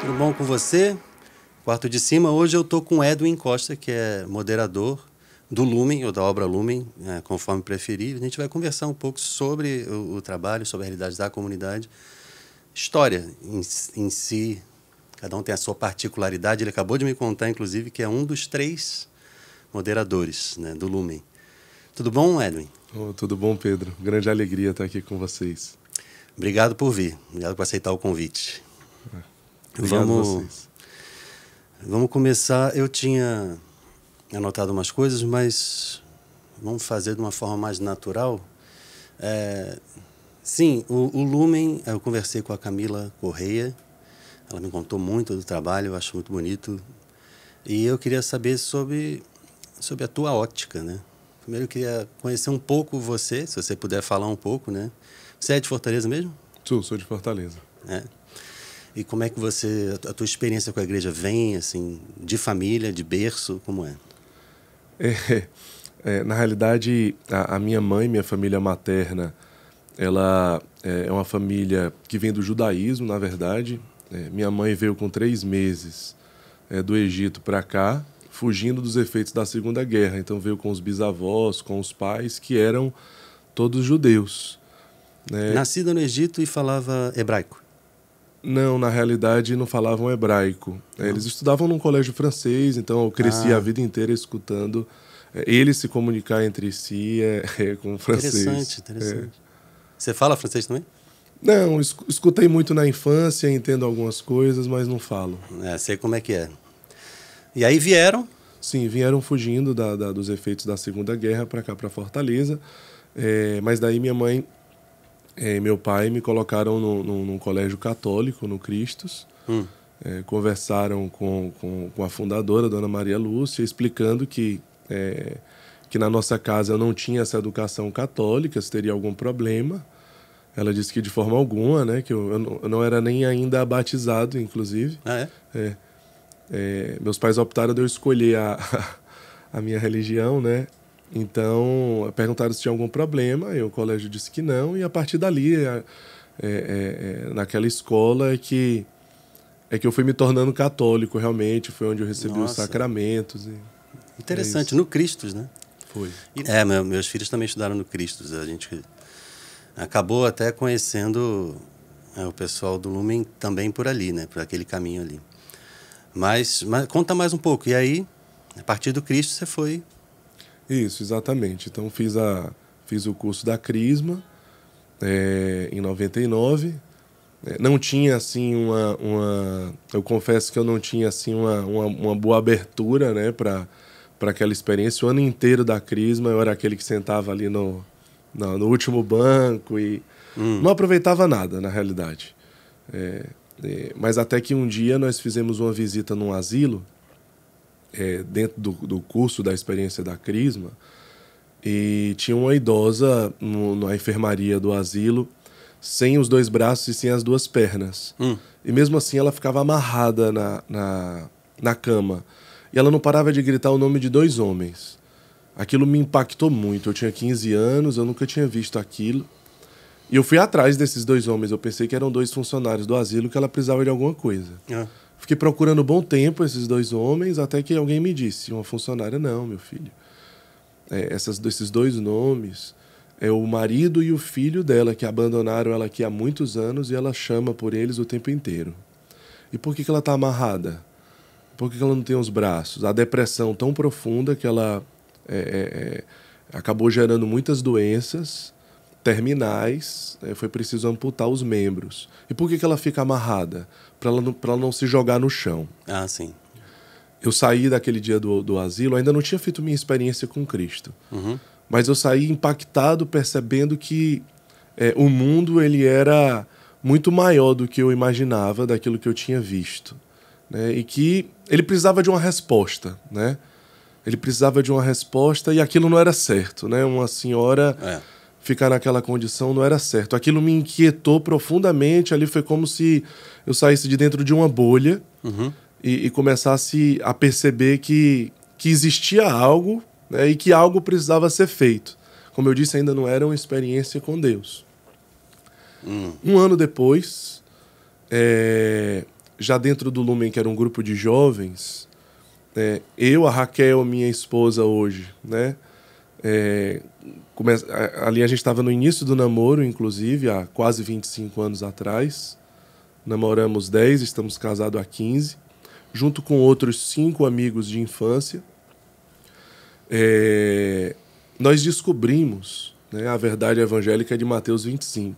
Tudo bom com você? Quarto de Cima, hoje eu estou com Edwin Costa, que é moderador do Lumen, ou da obra Lumen, né, conforme preferir. A gente vai conversar um pouco sobre o, o trabalho, sobre a realidade da comunidade história em, em si. Cada um tem a sua particularidade. Ele acabou de me contar, inclusive, que é um dos três moderadores né, do Lumen. Tudo bom, Edwin? Oh, tudo bom, Pedro. Grande alegria estar aqui com vocês. Obrigado por vir. Obrigado por aceitar o convite. Obrigado vamos, vocês. vamos começar. Eu tinha anotado umas coisas, mas vamos fazer de uma forma mais natural. É, Sim, o, o Lumen, eu conversei com a Camila Correia, ela me contou muito do trabalho, eu acho muito bonito. E eu queria saber sobre, sobre a tua ótica, né? Primeiro eu queria conhecer um pouco você, se você puder falar um pouco, né? Você é de Fortaleza mesmo? Sou, sou de Fortaleza. É. E como é que você, a tua experiência com a igreja vem, assim, de família, de berço, como é? É, é na realidade, a, a minha mãe, minha família materna, ela é, é uma família que vem do judaísmo, na verdade. É, minha mãe veio com três meses é, do Egito para cá, fugindo dos efeitos da Segunda Guerra. Então veio com os bisavós, com os pais, que eram todos judeus. Né? Nascida no Egito e falava hebraico? Não, na realidade não falavam hebraico. É, não. Eles estudavam num colégio francês, então eu cresci ah. a vida inteira escutando é, eles se comunicar entre si é, é com o francês. Interessante, interessante. É. Você fala francês também? Não, escutei muito na infância, entendo algumas coisas, mas não falo. É, sei como é que é. E aí vieram? Sim, vieram fugindo da, da, dos efeitos da Segunda Guerra para cá, para Fortaleza. É, mas daí minha mãe e é, meu pai me colocaram no, no, num colégio católico, no Cristos. Hum. É, conversaram com, com, com, a fundadora, Dona Maria Lúcia, explicando que é, que na nossa casa eu não tinha essa educação católica, se teria algum problema. Ela disse que de forma alguma, né? Que eu, eu, não, eu não, era nem ainda batizado, inclusive. Ah, é? É, é? Meus pais optaram de eu escolher a, a minha religião, né? Então, perguntaram se tinha algum problema, e o colégio disse que não, e a partir dali, é, é, é, é naquela escola, é que, é que eu fui me tornando católico realmente, foi onde eu recebi Nossa. os sacramentos. E, Interessante, é no Cristo, né? Foi. É, meu, meus filhos também estudaram no Cristo. A gente acabou até conhecendo é, o pessoal do Lumen também por ali, né? Por aquele caminho ali. Mas, mas conta mais um pouco. E aí, a partir do Cristo, você foi. Isso, exatamente. Então, fiz, a, fiz o curso da Crisma é, em 99. É, não tinha, assim, uma, uma... Eu confesso que eu não tinha, assim, uma, uma, uma boa abertura, né? Para para aquela experiência. O ano inteiro da Crisma, eu era aquele que sentava ali no, no, no último banco e hum. não aproveitava nada, na realidade. É, é, mas até que um dia nós fizemos uma visita num asilo, é, dentro do, do curso da experiência da Crisma, e tinha uma idosa no, na enfermaria do asilo, sem os dois braços e sem as duas pernas. Hum. E mesmo assim ela ficava amarrada na, na, na cama e ela não parava de gritar o nome de dois homens. Aquilo me impactou muito. Eu tinha 15 anos, eu nunca tinha visto aquilo. E eu fui atrás desses dois homens. Eu pensei que eram dois funcionários do asilo que ela precisava de alguma coisa. É. Fiquei procurando um bom tempo esses dois homens, até que alguém me disse, uma funcionária, não, meu filho. É, essas, esses dois nomes é o marido e o filho dela que abandonaram ela aqui há muitos anos e ela chama por eles o tempo inteiro. E por que, que ela está amarrada? Por que ela não tem os braços? A depressão tão profunda que ela é, é, é, acabou gerando muitas doenças terminais, é, foi preciso amputar os membros. E por que, que ela fica amarrada? Para ela, não, ela não se jogar no chão. Ah, sim. Eu saí daquele dia do, do asilo, ainda não tinha feito minha experiência com Cristo. Uhum. Mas eu saí impactado, percebendo que é, o mundo ele era muito maior do que eu imaginava, daquilo que eu tinha visto. Né? E que ele precisava de uma resposta, né? Ele precisava de uma resposta e aquilo não era certo, né? Uma senhora é. ficar naquela condição não era certo. Aquilo me inquietou profundamente. Ali foi como se eu saísse de dentro de uma bolha uhum. e, e, começasse a perceber que, que existia algo né? e que algo precisava ser feito. Como eu disse, ainda não era uma experiência com Deus. Hum. Um ano depois, é, já dentro do Lumen, que era um grupo de jovens, né, eu, a Raquel, minha esposa hoje, né? É, ali a gente estava no início do namoro, inclusive, há quase 25 anos atrás. Namoramos 10, estamos casados há 15, junto com outros cinco amigos de infância. É... nós descobrimos né, a verdade evangélica de Mateus 25,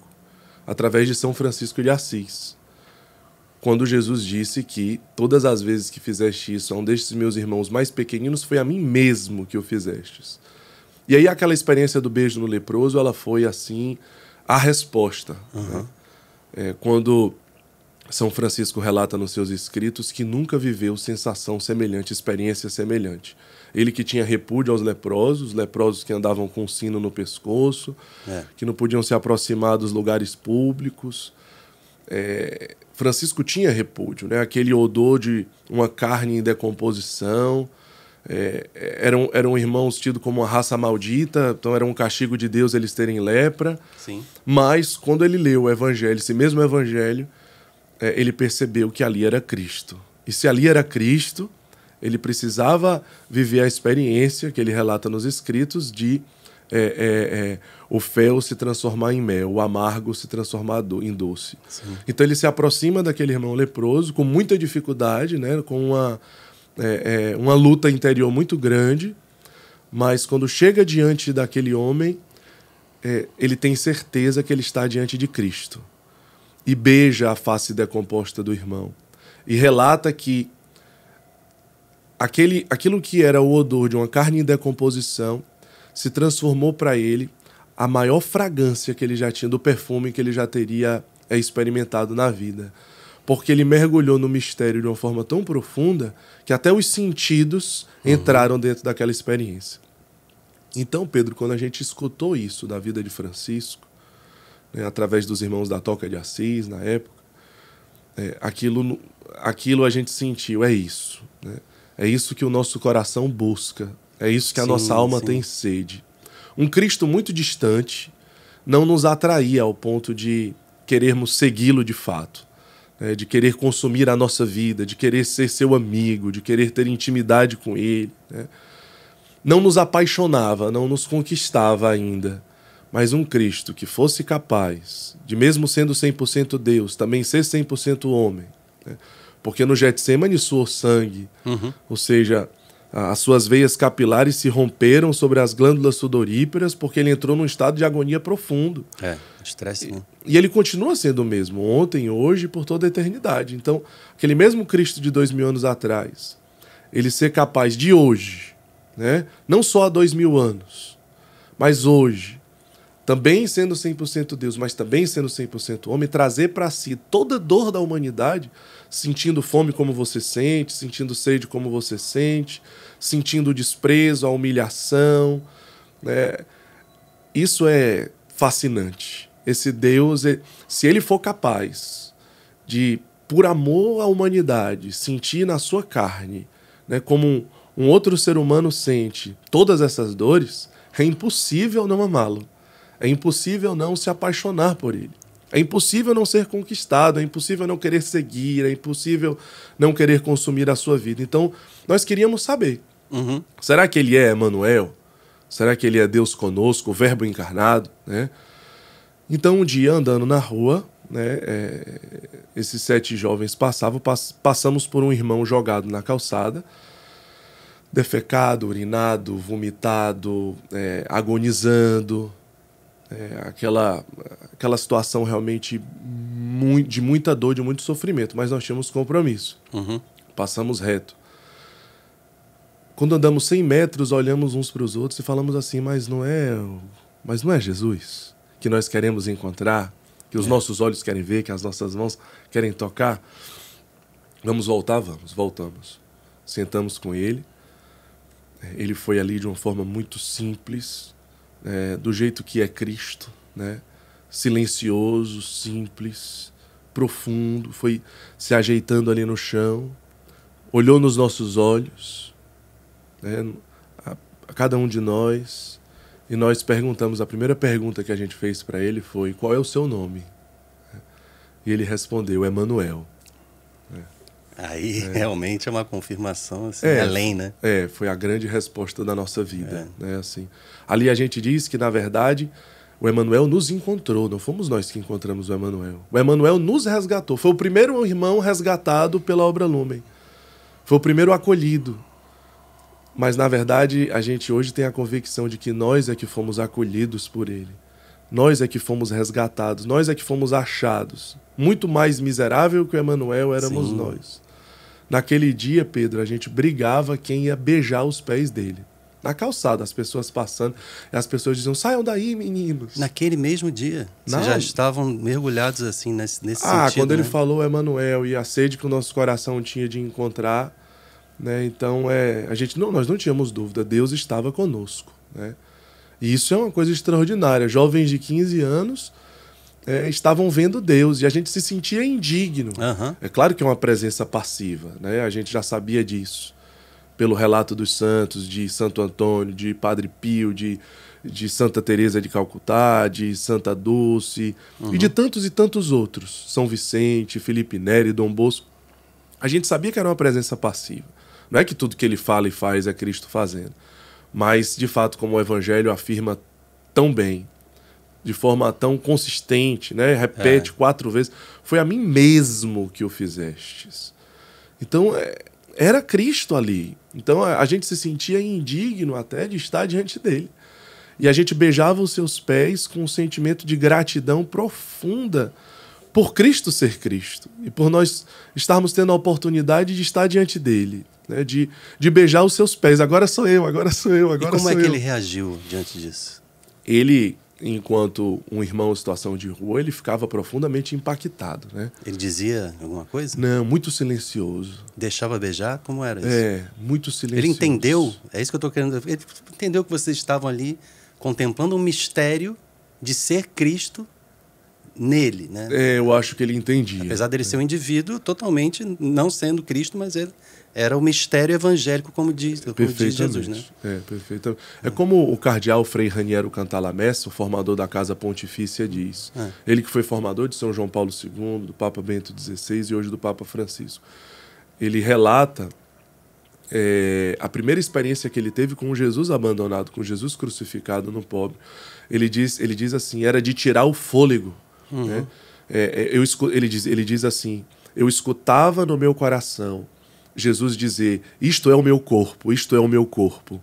através de São Francisco de Assis quando Jesus disse que todas as vezes que fizeste isso a um destes meus irmãos mais pequeninos, foi a mim mesmo que o fizestes. E aí aquela experiência do beijo no leproso, ela foi assim a resposta. Uhum. Né? É, quando São Francisco relata nos seus escritos que nunca viveu sensação semelhante, experiência semelhante. Ele que tinha repúdio aos leprosos, leprosos que andavam com sino no pescoço, é. que não podiam se aproximar dos lugares públicos. É, Francisco tinha repúdio, né? Aquele odor de uma carne em decomposição. É, é, eram, eram irmãos tidos como uma raça maldita, então era um castigo de Deus eles terem lepra. Sim. Mas quando ele leu o evangelho, esse mesmo evangelho, é, ele percebeu que ali era Cristo. E se ali era Cristo, ele precisava viver a experiência que ele relata nos escritos de é, é, é, o fel se transformar em mel, o amargo se transformar em doce. Sim. Então ele se aproxima daquele irmão leproso com muita dificuldade, né, com uma, é, é uma luta interior muito grande, mas quando chega diante daquele homem, é, ele tem certeza que ele está diante de Cristo e beija a face decomposta do irmão e relata que aquele, aquilo que era o odor de uma carne em decomposição se transformou para ele a maior fragrância que ele já tinha, do perfume que ele já teria é, experimentado na vida. Porque ele mergulhou no mistério de uma forma tão profunda que até os sentidos uhum. entraram dentro daquela experiência. Então, Pedro, quando a gente escutou isso da vida de Francisco, né, através dos irmãos da Toca de Assis, na época, é, aquilo, aquilo a gente sentiu, é isso. Né? É isso que o nosso coração busca é isso que a sim, nossa alma sim. tem sede. Um Cristo muito distante não nos atraía ao ponto de querermos segui-lo de fato, né? de querer consumir a nossa vida, de querer ser seu amigo, de querer ter intimidade com ele. Né? Não nos apaixonava, não nos conquistava ainda. Mas um Cristo que fosse capaz de, mesmo sendo 100% Deus, também ser 100% homem. Né? Porque no Getsemane suou sangue, uhum. ou seja, as suas veias capilares se romperam sobre as glândulas sudoríparas porque ele entrou num estado de agonia profundo. É, estresse. E, né? e ele continua sendo o mesmo, ontem, hoje, por toda a eternidade. Então, aquele mesmo Cristo de dois mil anos atrás, ele ser capaz de hoje, né? não só há dois mil anos, mas hoje, também sendo 100% Deus, mas também sendo 100% homem, trazer para si toda a dor da humanidade, sentindo fome como você sente, sentindo sede como você sente, sentindo o desprezo, a humilhação. Né? Isso é fascinante. Esse Deus, se ele for capaz de, por amor à humanidade, sentir na sua carne, né, como um, um outro ser humano sente todas essas dores, é impossível não amá-lo. É impossível não se apaixonar por ele. É impossível não ser conquistado, é impossível não querer seguir, é impossível não querer consumir a sua vida. Então, nós queríamos saber Uhum. Será que ele é Emanuel? Será que ele é Deus conosco, o Verbo encarnado? Né? Então, um dia, andando na rua, né, é, esses sete jovens passavam, pass passamos por um irmão jogado na calçada, defecado, urinado, vomitado, é, agonizando. É, aquela, aquela situação realmente de muita dor, de muito sofrimento, mas nós tínhamos compromisso. Uhum. Passamos reto. Quando andamos 100 metros, olhamos uns para os outros e falamos assim: mas não é, mas não é Jesus que nós queremos encontrar, que os é. nossos olhos querem ver, que as nossas mãos querem tocar. Vamos voltar, vamos, voltamos. Sentamos com ele. É, ele foi ali de uma forma muito simples, é, do jeito que é Cristo, né? Silencioso, simples, profundo, foi se ajeitando ali no chão, olhou nos nossos olhos né, a, a cada um de nós. E nós perguntamos, a primeira pergunta que a gente fez para ele foi: qual é o seu nome? E ele respondeu: Emanuel. É. Aí é. realmente é uma confirmação assim, é, além, né? É, foi a grande resposta da nossa vida. É. Né? Assim, ali a gente diz que, na verdade, o Emanuel nos encontrou, não fomos nós que encontramos o Emanuel. O Emanuel nos resgatou. Foi o primeiro irmão resgatado pela obra Lumen. Foi o primeiro acolhido. Mas na verdade, a gente hoje tem a convicção de que nós é que fomos acolhidos por ele. Nós é que fomos resgatados, nós é que fomos achados. Muito mais miserável que o Emanuel éramos Sim. nós. Naquele dia, Pedro, a gente brigava quem ia beijar os pés dele. Na calçada, as pessoas passando, as pessoas diziam: saiam daí, meninos. Naquele mesmo dia. Na... Vocês já estavam mergulhados assim nesse, nesse ah, sentido. Ah, quando né? ele falou Emanuel e a sede que o nosso coração tinha de encontrar, né? Então, é, a gente não, nós não tínhamos dúvida, Deus estava conosco. Né? E isso é uma coisa extraordinária. Jovens de 15 anos é, estavam vendo Deus e a gente se sentia indigno. Uhum. É claro que é uma presença passiva, né? a gente já sabia disso. Pelo relato dos santos, de Santo Antônio, de Padre Pio, de, de Santa Teresa de Calcutá, de Santa Dulce uhum. e de uhum. tantos e tantos outros. São Vicente, Felipe Neri, Dom Bosco. A gente sabia que era uma presença passiva. Não é que tudo que ele fala e faz é Cristo fazendo, mas de fato, como o Evangelho afirma tão bem, de forma tão consistente, né? Repete é. quatro vezes. Foi a mim mesmo que o fizestes. Então, é, era Cristo ali. Então, a, a gente se sentia indigno até de estar diante dele. E a gente beijava os seus pés com um sentimento de gratidão profunda por Cristo ser Cristo e por nós estarmos tendo a oportunidade de estar diante dele né? De, de beijar os seus pés. Agora sou eu, agora sou eu, agora e sou eu. Como é que ele reagiu diante disso? Ele, enquanto um irmão em situação de rua, ele ficava profundamente impactado, né? Ele dizia alguma coisa? Não, muito silencioso. Deixava beijar? Como era isso? É, muito silencioso. Ele entendeu? É isso que eu estou querendo. Ele entendeu que vocês estavam ali contemplando um mistério de ser Cristo nele, né? É, eu acho que ele entendia. Apesar dele ser um indivíduo totalmente não sendo Cristo, mas ele era o mistério evangélico, como diz, como diz Jesus, né? É, perfeito. É, é como o cardeal Frei Raniero Cantalamessa, o formador da Casa Pontifícia, diz. É. Ele que foi formador de São João Paulo II, do Papa Bento XVI e hoje do Papa Francisco. Ele relata é, a primeira experiência que ele teve com Jesus abandonado, com Jesus crucificado no pobre. Ele diz, ele diz assim, era de tirar o fôlego Uhum. Né? É, é eu, ele, diz, ele diz assim: Eu escutava no meu coração Jesus dizer: Isto é o meu corpo, isto é o meu corpo.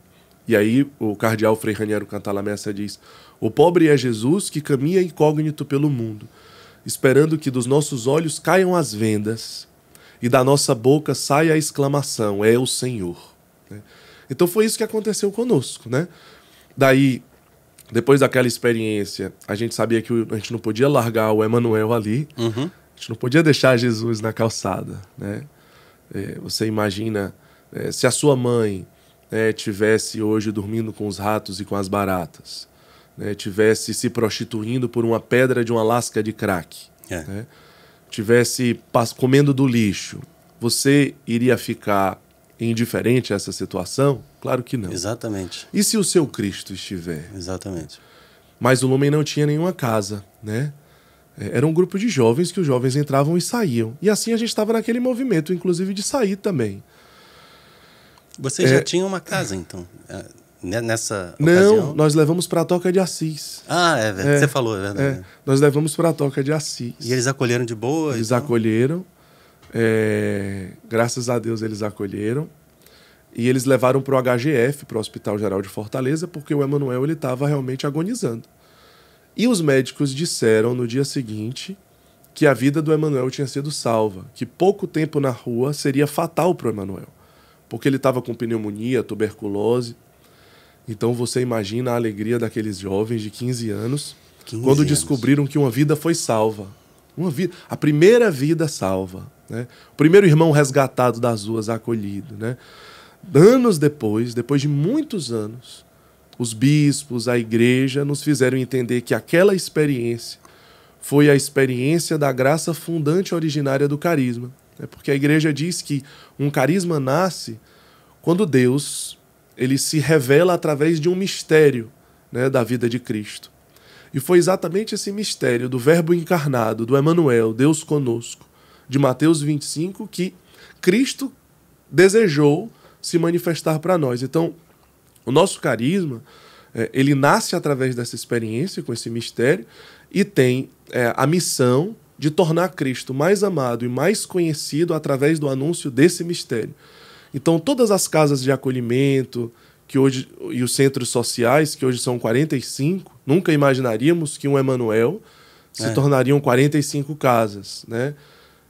E aí o cardeal Frei Raniero Cantalamessa diz: O pobre é Jesus que caminha incógnito pelo mundo, esperando que dos nossos olhos caiam as vendas e da nossa boca saia a exclamação: É o Senhor. Né? Então foi isso que aconteceu conosco, né? Daí depois daquela experiência, a gente sabia que a gente não podia largar o Emanuel ali. Uhum. A gente não podia deixar Jesus na calçada, né? É, você imagina é, se a sua mãe né, tivesse hoje dormindo com os ratos e com as baratas, né, tivesse se prostituindo por uma pedra de uma lasca de crack, é. né, tivesse comendo do lixo, você iria ficar indiferente a essa situação? Claro que não. Exatamente. E se o seu Cristo estiver? Exatamente. Mas o Lumen não tinha nenhuma casa, né? É, era um grupo de jovens que os jovens entravam e saíam. E assim a gente estava naquele movimento, inclusive, de sair também. Você é... já tinha uma casa, então? É, né, nessa Não, ocasião? nós levamos para a Toca de Assis. Ah, é verdade. É, Você falou, é verdade. É. Nós levamos para a Toca de Assis. E eles acolheram de boa? Eles então? acolheram. É, graças a Deus eles acolheram. E eles levaram para o HGF, para o Hospital Geral de Fortaleza, porque o Emanuel ele estava realmente agonizando. E os médicos disseram no dia seguinte que a vida do Emanuel tinha sido salva, que pouco tempo na rua seria fatal para o Emanuel, porque ele estava com pneumonia, tuberculose. Então você imagina a alegria daqueles jovens de 15 anos 15 quando anos. descobriram que uma vida foi salva. Uma vida, a primeira vida salva, né? O primeiro irmão resgatado das ruas acolhido, né? anos depois, depois de muitos anos, os bispos, a igreja nos fizeram entender que aquela experiência foi a experiência da graça fundante originária do carisma. É Porque a igreja diz que um carisma nasce quando Deus ele se revela através de um mistério né, da vida de Cristo. E foi exatamente esse mistério do Verbo encarnado, do Emmanuel, Deus conosco, de Mateus 25, que Cristo desejou se manifestar para nós. Então, o nosso carisma, é, ele nasce através dessa experiência, com esse mistério, e tem é, a missão de tornar Cristo mais amado e mais conhecido através do anúncio desse mistério. Então, todas as casas de acolhimento que hoje e os centros sociais, que hoje são 45, nunca imaginaríamos que um Emanuel se é. tornariam 45 casas, né?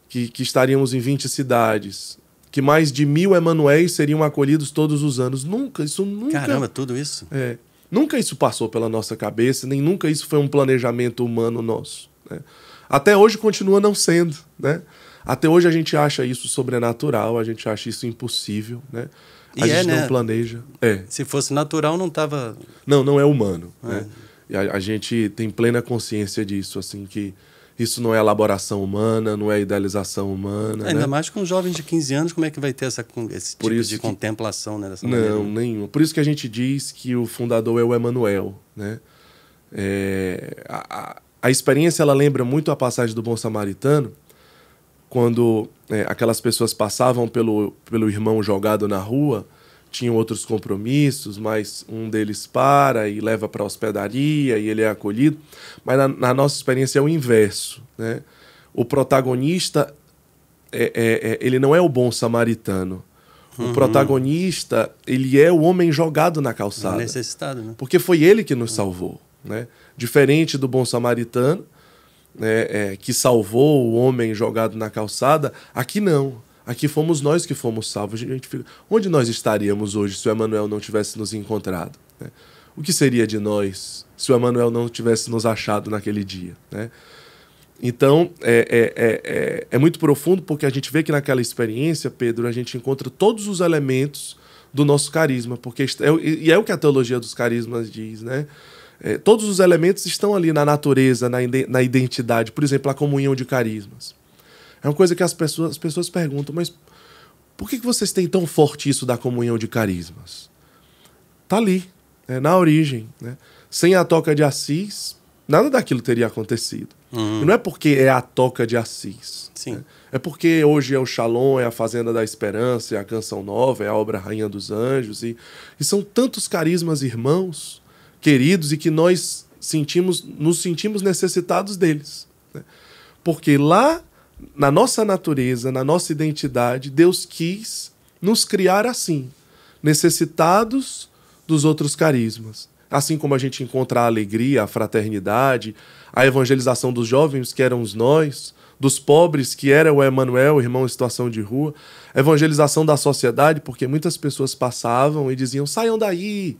Que, que estaríamos em 20 cidades que mais de mil Emanuéis seriam acolhidos todos os anos. Nunca, isso nunca. Caramba, tudo isso? É. Nunca isso passou pela nossa cabeça, nem nunca isso foi um planejamento humano nosso. Né? Até hoje continua não sendo. Né? Até hoje a gente acha isso sobrenatural, a gente acha isso impossível. Né? A gente é, não né? planeja. É. Se fosse natural, não estava. Não, não é humano. Né? Ah. Né? A, a, gente tem plena consciência disso, assim, que isso não é elaboração humana, não é idealização humana. Ainda né? mais com um jovem de 15 anos, como é que vai ter essa, esse Por tipo de que... contemplação? Né, dessa não, maneira? Né? Por isso que a gente diz que o fundador é o Emanuel. Né? É, a, a, experiência ela lembra muito a passagem do Bom Samaritano, quando é, aquelas pessoas passavam pelo, pelo irmão jogado na rua tinham outros compromissos, mas um deles para e leva para a hospedaria e ele é acolhido. Mas na, na nossa experiência é o inverso. Né? O protagonista, é, é, é, ele não é o bom samaritano. O uhum. protagonista, ele é o homem jogado na calçada. É necessitado, né? Porque foi ele que nos salvou. Né? Diferente do bom samaritano, né, é, que salvou o homem jogado na calçada, aqui não. Aqui fomos nós que fomos salvos. Fica... Onde nós estaríamos hoje se o Emanuel não tivesse nos encontrado? Né? O que seria de nós se o Emanuel não tivesse nos achado naquele dia? Né? Então, é, é, é, é, muito profundo porque a gente vê que naquela experiência, Pedro, a gente encontra todos os elementos do nosso carisma. porque E é o que a teologia dos carismas diz, né? todos os elementos estão ali na natureza, na, na identidade. Por exemplo, a comunhão de carismas. É uma coisa que as pessoas, as pessoas perguntam, mas por que, que vocês têm tão forte isso da comunhão de carismas? Tá ali, é na origem. Né? Sem a toca de Assis, nada daquilo teria acontecido. Uhum. não é porque é a toca de Assis. Né? É porque hoje é o Shalom, é a Fazenda da Esperança, é a Canção Nova, é a obra Rainha dos Anjos. E, e são tantos carismas irmãos, queridos, e que nós sentimos, nos sentimos necessitados deles. Né? Porque lá na nossa natureza, na nossa identidade, Deus quis nos criar assim, necessitados dos outros carismas. Assim como a gente encontra a alegria, a fraternidade, a evangelização dos jovens, que eram os nós, dos pobres, que era o Emanuel, irmão em situação de rua, a evangelização da sociedade, porque muitas pessoas passavam e diziam: saiam daí,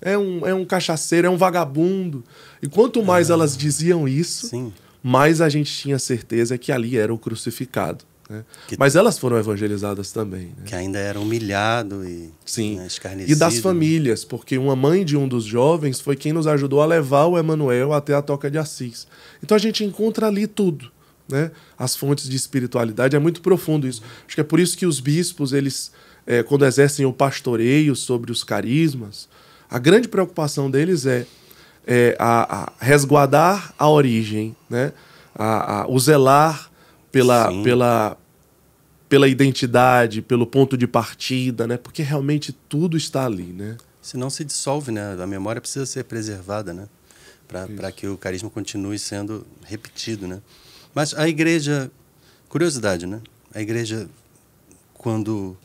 é um, é um cachaceiro, é um vagabundo. E quanto mais ah, elas diziam isso, sim mas a gente tinha certeza que ali era o crucificado. Né? Que... Mas elas foram evangelizadas também. Né? Que ainda era humilhado e Sim. Né, escarnecido. E das né? famílias, porque uma mãe de um dos jovens foi quem nos ajudou a levar o Emanuel até a Toca de Assis. Então a gente encontra ali tudo. Né? As fontes de espiritualidade é muito profundo isso. Acho que é por isso que os bispos, eles, é, quando exercem o pastoreio sobre os carismas, a grande preocupação deles é é, a, a, resguardar a origem, né? A, a, o zelar pela, pela, pela identidade, pelo ponto de partida, né? Porque realmente tudo está ali, né? Senão se dissolve, né? A memória precisa ser preservada, né? Para que o carisma continue sendo repetido, né? Mas a igreja, curiosidade, né? A igreja, quando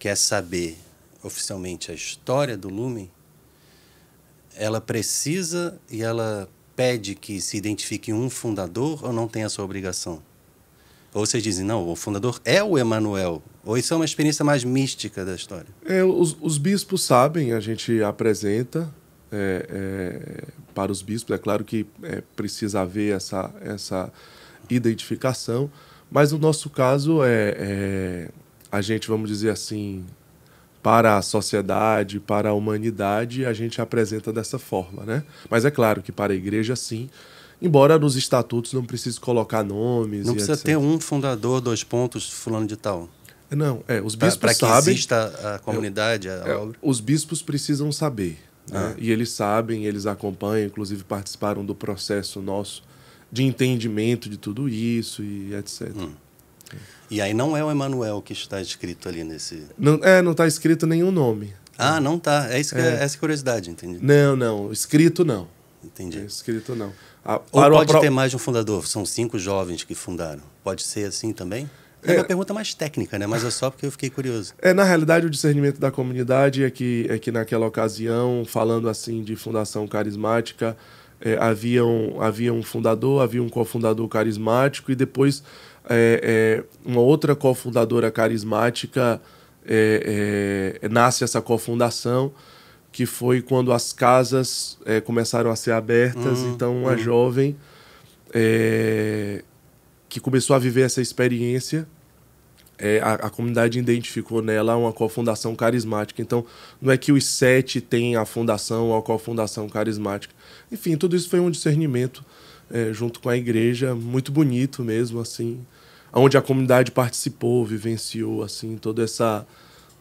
quer saber oficialmente a história do Lumen, ela precisa e ela pede que se identifique um fundador ou não tem essa obrigação? Ou vocês dizem, não, o fundador é o Emanuel? Ou isso é uma experiência mais mística da história? É, os, os bispos sabem, a gente apresenta é, é, para os bispos. É claro que é, precisa haver essa, essa identificação, mas no nosso caso, é, é a gente, vamos dizer assim, para a sociedade, para a humanidade, a gente apresenta dessa forma, né? Mas é claro que para a igreja, sim. Embora nos estatutos não precise colocar nomes. Não precisa etc. ter um fundador, dois pontos, fulano de tal. Não, é, os bispos pra, pra sabem. Para que exista a é, comunidade, é, a é, obra. Os bispos precisam saber. Né? Ah. Né? E eles sabem, eles acompanham, inclusive participaram do processo nosso de entendimento de tudo isso e etc. Hum. É. E aí não é o Emanuel que está escrito ali nesse. Não, é, não está escrito nenhum nome. Ah, não está É, isso é, é. é essa curiosidade, entendi. Não, não. Escrito não. Entendi. É, escrito não. A, Ou pode pro... ter mais de um fundador. São cinco jovens que fundaram. Pode ser assim também? É, é uma pergunta mais técnica, né? Mas é só porque eu fiquei curioso. É, na realidade, o discernimento da comunidade é que, é que naquela ocasião, falando assim de fundação carismática, é, havia, um, havia um fundador, havia um cofundador carismático e depois é, é, uma outra cofundadora carismática é, é, nasce essa cofundação, que foi quando as casas é, começaram a ser abertas. Hum, então, uma hum. jovem que começou a viver essa experiência. É, a, a, comunidade identificou nela uma cofundação carismática. Então, não é que os sete têm a fundação ou a cofundação carismática. Enfim, tudo isso foi um discernimento é, junto com a igreja, muito bonito mesmo, assim, onde a comunidade participou, vivenciou, assim, toda essa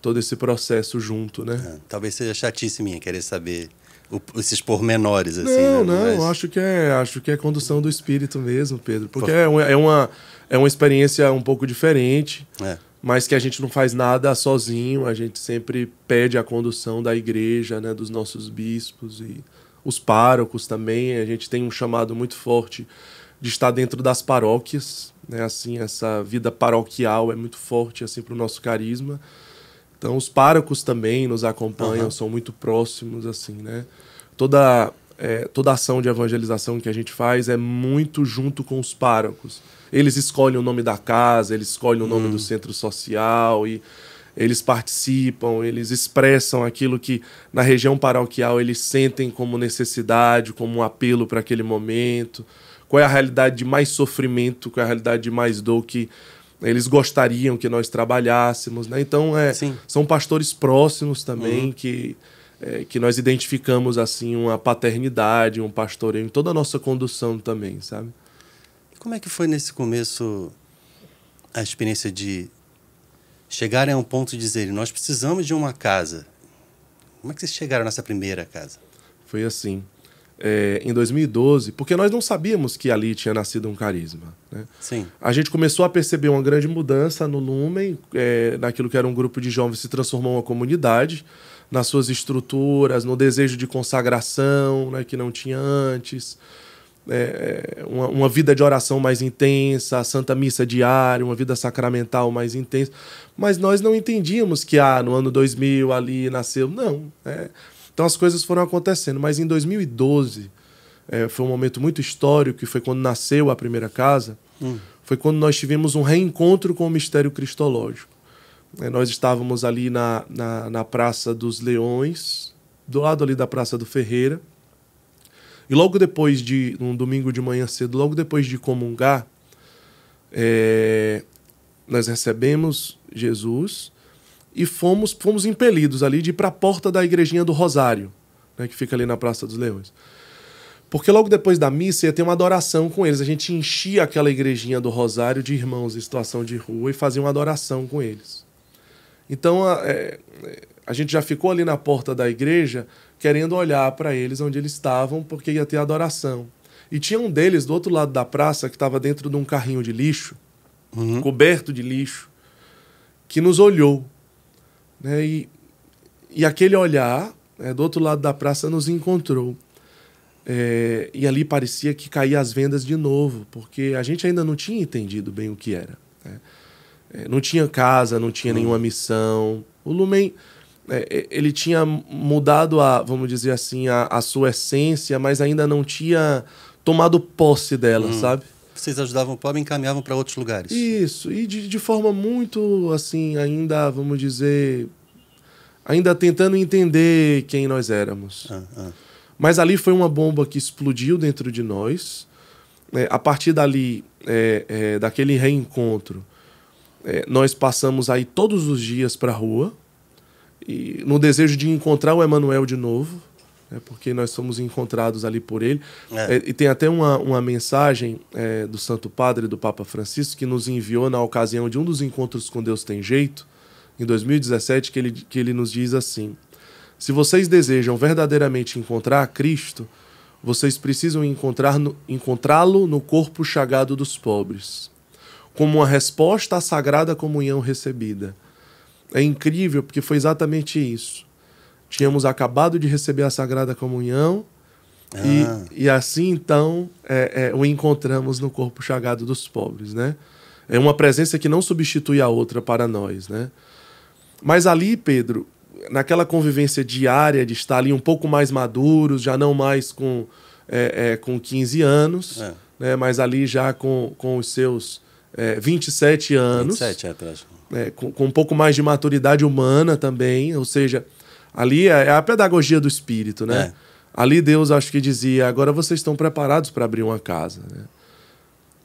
todo esse processo junto, né? É, talvez seja chatice minha querer saber o, esses pormenores assim. Não, né? não, Mas... acho que é, acho que é condução do espírito mesmo, Pedro, porque é, é, uma é uma experiência um pouco diferente. É. Mas que a gente não faz nada sozinho, a gente sempre pede a condução da igreja, né, dos nossos bispos e os párocos também. A gente tem um chamado muito forte de estar dentro das paróquias, né? Assim, essa vida paroquial é muito forte assim para o nosso carisma. Então, os párocos também nos acompanham, uhum. são muito próximos, assim, né? Toda, é, toda ação de evangelização que a gente faz é muito junto com os párocos. Eles escolhem o nome da casa, eles escolhem o nome hum. do centro social e eles participam, eles expressam aquilo que na região paroquial eles sentem como necessidade, como um apelo para aquele momento. Qual é a realidade de mais sofrimento, qual é a realidade de mais dor que eles gostariam que nós trabalhássemos, né? Então é, são pastores próximos também uhum. que é, que nós identificamos assim uma paternidade, um pastoreio em toda a nossa condução também, sabe? Como é que foi nesse começo a experiência de chegarem a um ponto de dizerem: Nós precisamos de uma casa. Como é que vocês chegaram nessa primeira casa? Foi assim. É, em 2012, porque nós não sabíamos que ali tinha nascido um carisma. Né? Sim. A gente começou a perceber uma grande mudança no Lumen, é, naquilo que era um grupo de jovens se transformou em uma comunidade, nas suas estruturas, no desejo de consagração né, que não tinha antes. É, é, uma, uma, vida de oração mais intensa, a Santa Missa diária, uma vida sacramental mais intensa. Mas nós não entendíamos que ah, no ano 2000 ali nasceu. Não. É. Então as coisas foram acontecendo. Mas em 2012 é, foi um momento muito histórico, que foi quando nasceu a primeira casa. Hum. Foi quando nós tivemos um reencontro com o mistério cristológico. É, nós estávamos ali na, na, na Praça dos Leões, do lado ali da Praça do Ferreira e logo depois de, num domingo de manhã cedo, logo depois de comungar, é, nós recebemos Jesus e fomos, fomos impelidos ali de ir para a porta da igrejinha do Rosário, né, que fica ali na Praça dos Leões. Porque logo depois da missa ia ter uma adoração com eles. A gente enchia aquela igrejinha do Rosário de irmãos em situação de rua e fazia uma adoração com eles. Então a, é, é a gente já ficou ali na porta da igreja querendo olhar para eles onde eles estavam, porque ia ter adoração. E tinha um deles do outro lado da praça que estava dentro de um carrinho de lixo, uhum. coberto de lixo, que nos olhou. Né? E, e aquele olhar né, do outro lado da praça nos encontrou. É, e ali parecia que caía as vendas de novo, porque a gente ainda não tinha entendido bem o que era. Né? É, não tinha casa, não tinha uhum. nenhuma missão. O Lumen é, é, ele tinha mudado a, vamos dizer assim, a, a, sua essência, mas ainda não tinha tomado posse dela, hum. sabe? Vocês ajudavam o pobre e encaminhavam para outros lugares. Isso, e de, de forma muito, assim, ainda, vamos dizer, ainda tentando entender quem nós éramos. Ah, ah. Mas ali foi uma bomba que explodiu dentro de nós. É, a partir dali, é, é, daquele reencontro, é, nós passamos aí todos os dias para a rua, e no desejo de encontrar o Emanuel de novo, né, porque nós somos encontrados ali por ele. É. É, e tem até uma, uma mensagem é, do Santo Padre, do Papa Francisco, que nos enviou na ocasião de um dos encontros com Deus Tem Jeito, em 2017, que ele, que ele nos diz assim: Se vocês desejam verdadeiramente encontrar Cristo, vocês precisam encontrá-lo no corpo chagado dos pobres, como uma resposta à sagrada comunhão recebida é incrível porque foi exatamente isso. Tínhamos acabado de receber a Sagrada Comunhão ah. e, e assim então é, é, o encontramos no corpo chagado dos pobres, né? É uma presença que não substitui a outra para nós, né? Mas ali, Pedro, naquela convivência diária de estar ali um pouco mais maduros, já não mais com, é, é, com 15 anos, é. né, mas ali já com, com os seus é, 27 anos. 27 é, atrás é, com, com, um pouco mais de maturidade humana também, ou seja, ali é, é, a pedagogia do espírito, né? É. Ali Deus acho que dizia: agora vocês estão preparados para abrir uma casa. Né?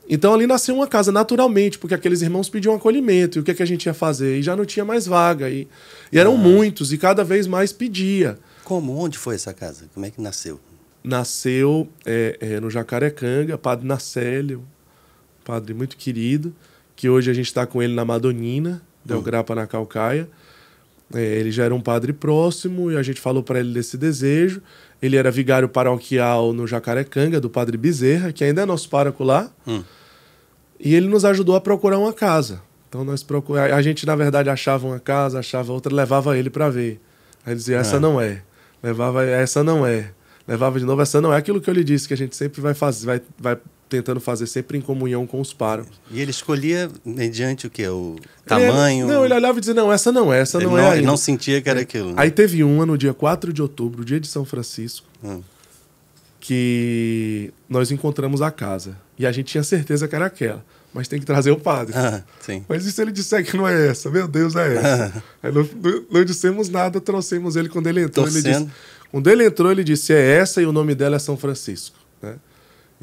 Então ali nasceu uma casa naturalmente, porque aqueles irmãos pediam acolhimento. E o que, é que a gente ia fazer? E já não tinha mais vaga. E, e eram ah. muitos, e cada vez mais pedia. Como? Onde foi essa casa? Como é que nasceu? Nasceu é, é, no Jacarecanga, Padre Nacélio, padre muito querido que hoje a gente está com ele na Madonina, deu uhum. É grapa na Calcaia. É, ele já era um padre próximo e a gente falou para ele desse desejo. Ele era vigário paroquial no Jacarecanga, do padre Bezerra, que ainda é nosso pároco lá. Uhum. E ele nos ajudou a procurar uma casa. Então nós procuramos. A gente, na verdade, achava uma casa, achava outra, levava ele para ver. Aí ele dizia: essa é. não é. Levava, essa não é. Levava de novo, essa não é aquilo que eu lhe disse, que a gente sempre vai fazer, vai, vai tentando fazer sempre em comunhão com os paros. E ele escolhia mediante o que? O tamanho? Ele, não, ele olhava e dizia, não, essa não, é, essa ele não, é. Ele não sentia que era é. aquilo. Né? Aí teve uma no dia 4 de outubro, dia de São Francisco, hum. que nós encontramos a casa. E a gente tinha certeza que era aquela mas tem que trazer o padre. Ah, mas e se ele disser que não é essa? Meu Deus, é essa. Ah. Não, não, não, dissemos nada, trouxemos ele quando ele entrou. Ele disse, quando ele entrou, ele disse: é essa e o nome dela é São Francisco. Né?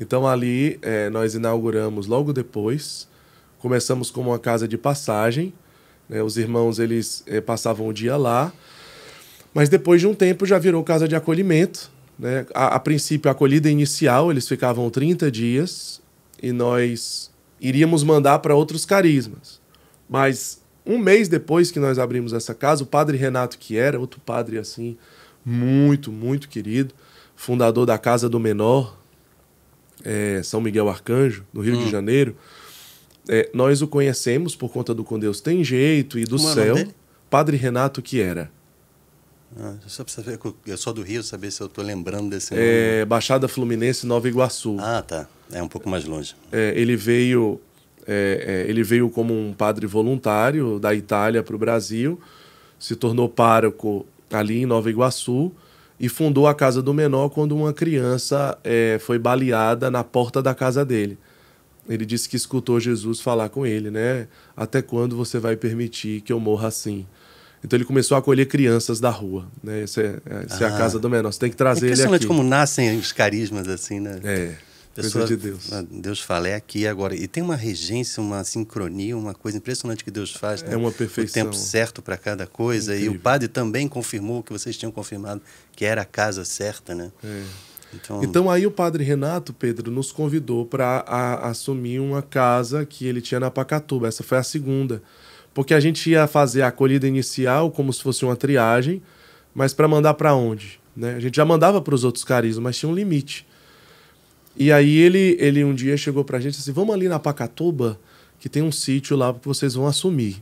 Então ali é, nós inauguramos logo depois. Começamos como uma casa de passagem. Né? Os irmãos eles é, passavam o dia lá. Mas depois de um tempo já virou casa de acolhimento. Né? A, a princípio, a acolhida inicial, eles ficavam 30 dias e nós iríamos mandar para outros carismas. Mas um mês depois que nós abrimos essa casa, o padre Renato, que era outro padre assim, muito, muito querido, fundador da Casa do Menor, é, São Miguel Arcanjo, no Rio hum. de Janeiro. É, nós o conhecemos por conta do Com Deus Tem Jeito e do Como é Céu. Padre Renato que era. Ah, só pra ver eu sou do Rio, saber se eu estou lembrando desse é, nome. É, Baixada Fluminense, Nova Iguaçu. Ah, tá. É um pouco mais longe. É, ele veio é, é ele veio como um padre voluntário da Itália para o Brasil, se tornou pároco ali em Nova Iguaçu e fundou a Casa do Menor quando uma criança é, foi baleada na porta da casa dele. Ele disse que escutou Jesus falar com ele, né? Até quando você vai permitir que eu morra assim? Então ele começou a acolher crianças da rua, né? Essa é, essa ah, é a ah. Casa do Menor. Você tem que trazer é ele aqui. É como nascem os carismas, assim, né? É. Pessoa, coisa de Deus. Ah, Deus fala, é aqui agora. E tem uma regência, uma sincronia, uma coisa impressionante que Deus faz. Né? É uma perfeição. O tempo certo para cada coisa. Incrível. E o padre também confirmou que vocês tinham confirmado, que era a casa certa, né? É. Então... então, aí o padre Renato, Pedro, nos convidou para assumir uma casa que ele tinha na Pacatuba. Essa foi a segunda. Porque a gente ia fazer a acolhida inicial como se fosse uma triagem, mas para mandar para onde? Né? A gente já mandava para os outros carismas, mas tinha um limite. E aí ele, ele um dia chegou pra gente disse assim, vamos ali na Pacatuba, que tem um sítio lá que vocês vão assumir.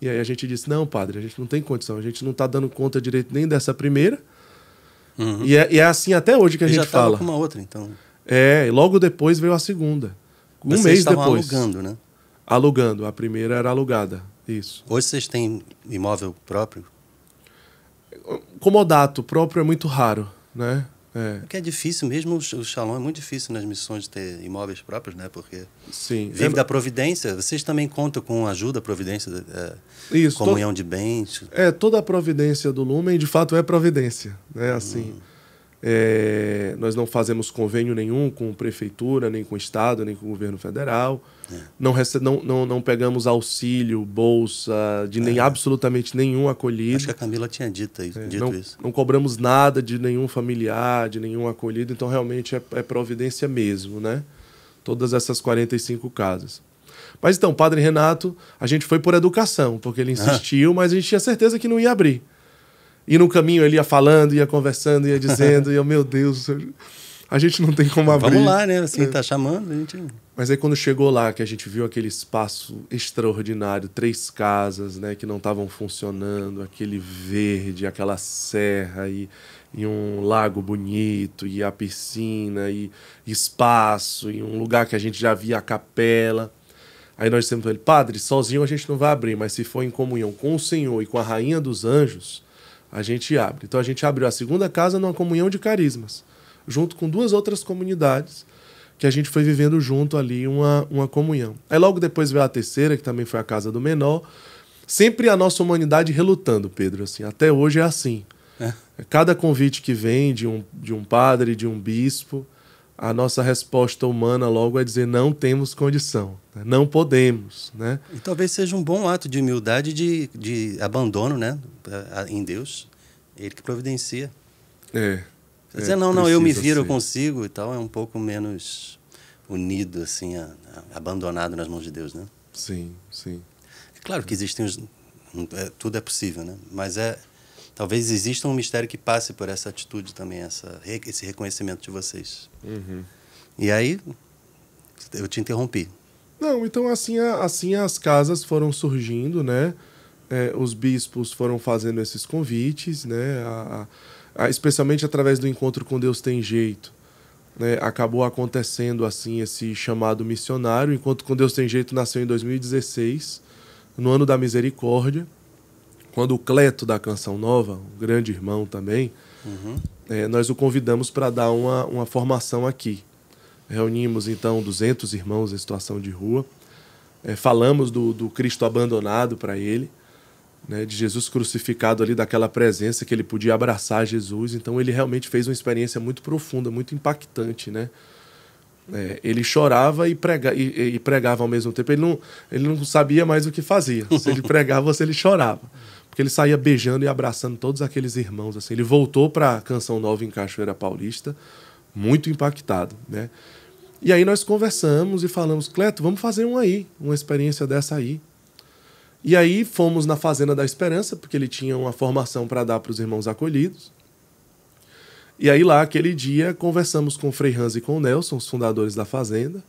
E aí a gente disse: não, padre, a gente não tem condição, a gente não tá dando conta direito nem dessa primeira. Uhum. E, é, e, é, assim até hoje que a eu gente já fala. com uma outra, então. É, e logo depois veio a segunda. Um mês depois. alugando, né? Alugando. A primeira era alugada. Isso. Hoje vocês têm imóvel próprio? Comodato próprio é muito raro, né? É. que é difícil mesmo, o Shalom é muito difícil nas missões de ter imóveis próprios, né? Porque Sim. vive da providência. Vocês também contam com ajuda providência, é, Isso, comunhão de bens. É, toda a providência do Lumen, de fato, é providência. Né? Assim, hum. É, nós não fazemos convênio nenhum com prefeitura, nem com Estado, nem com o governo federal. É. Não, não, não, não, pegamos auxílio, bolsa, de nem é. absolutamente nenhum acolhido. Acho que a Camila tinha dito, isso, é, dito não, isso. Não cobramos nada de nenhum familiar, de nenhum acolhido, então realmente é, é providência mesmo, né? Todas essas 45 casas. Mas então, Padre Renato, a gente foi por educação, porque ele insistiu, ah. mas a gente tinha certeza que não ia abrir. E no caminho ele ia falando, ia conversando, ia dizendo, e eu, meu Deus, a gente não tem como abrir. Vamos lá, né? Assim, é. tá chamando, a gente. Mas aí quando chegou lá, que a gente viu aquele espaço extraordinário, três casas, né, que não estavam funcionando, aquele verde, aquela serra e, e um lago bonito, e a piscina, e espaço, e um lugar que a gente já via a capela. Aí nós dissemos pra ele, padre, sozinho a gente não vai abrir, mas se for em comunhão com o Senhor e com a rainha dos anjos, a gente abre. Então a gente abriu a segunda casa numa comunhão de carismas, junto com duas outras comunidades que a gente foi vivendo junto ali uma, uma comunhão. Aí logo depois veio a terceira, que também foi a casa do menor. Sempre a nossa humanidade relutando, Pedro, assim, até hoje é assim. É. Cada convite que vem de um, de um padre, de um bispo, a nossa resposta humana logo é dizer não temos condição, né? não podemos, né? E talvez seja um bom ato de humildade, de, de abandono, né, em Deus, Ele que providencia. É. Quer é, dizer, é, não, não, eu me viro, ser. eu consigo e tal, é um pouco menos unido, assim, a, a, abandonado nas mãos de Deus, né? Sim, sim. É claro que existem os... É, tudo é possível, né? Mas é talvez exista um mistério que passe por essa atitude também, essa, esse reconhecimento de vocês. Uhum. E aí, eu te interrompi. Não, então assim, assim as casas foram surgindo, né? É, os bispos foram fazendo esses convites, né? A, a, especialmente através do encontro com Deus tem jeito. Né, acabou acontecendo assim esse chamado missionário. Enquanto com Deus tem jeito nasceu em 2016, no ano da misericórdia quando o Cleto da Canção Nova, um grande irmão também, uhum. é, nós o convidamos para dar uma, uma formação aqui. Reunimos então 200 irmãos em situação de rua, é, falamos do, do Cristo abandonado para ele, né, de Jesus crucificado ali, daquela presença que ele podia abraçar Jesus. Então ele realmente fez uma experiência muito profunda, muito impactante, né? É, ele chorava e, prega, e, e, pregava ao mesmo tempo. Ele não, ele não sabia mais o que fazia. Se ele pregava, se ele chorava porque ele saía beijando e abraçando todos aqueles irmãos. Assim, ele voltou para a Canção Nova em Cachoeira Paulista, muito impactado, né? E aí nós conversamos e falamos, Cleto, vamos fazer um aí, uma experiência dessa aí. E aí fomos na Fazenda da Esperança, porque ele tinha uma formação para dar para os irmãos acolhidos. E aí lá, aquele dia, conversamos com o Frei Hans e com o Nelson, os fundadores da Fazenda,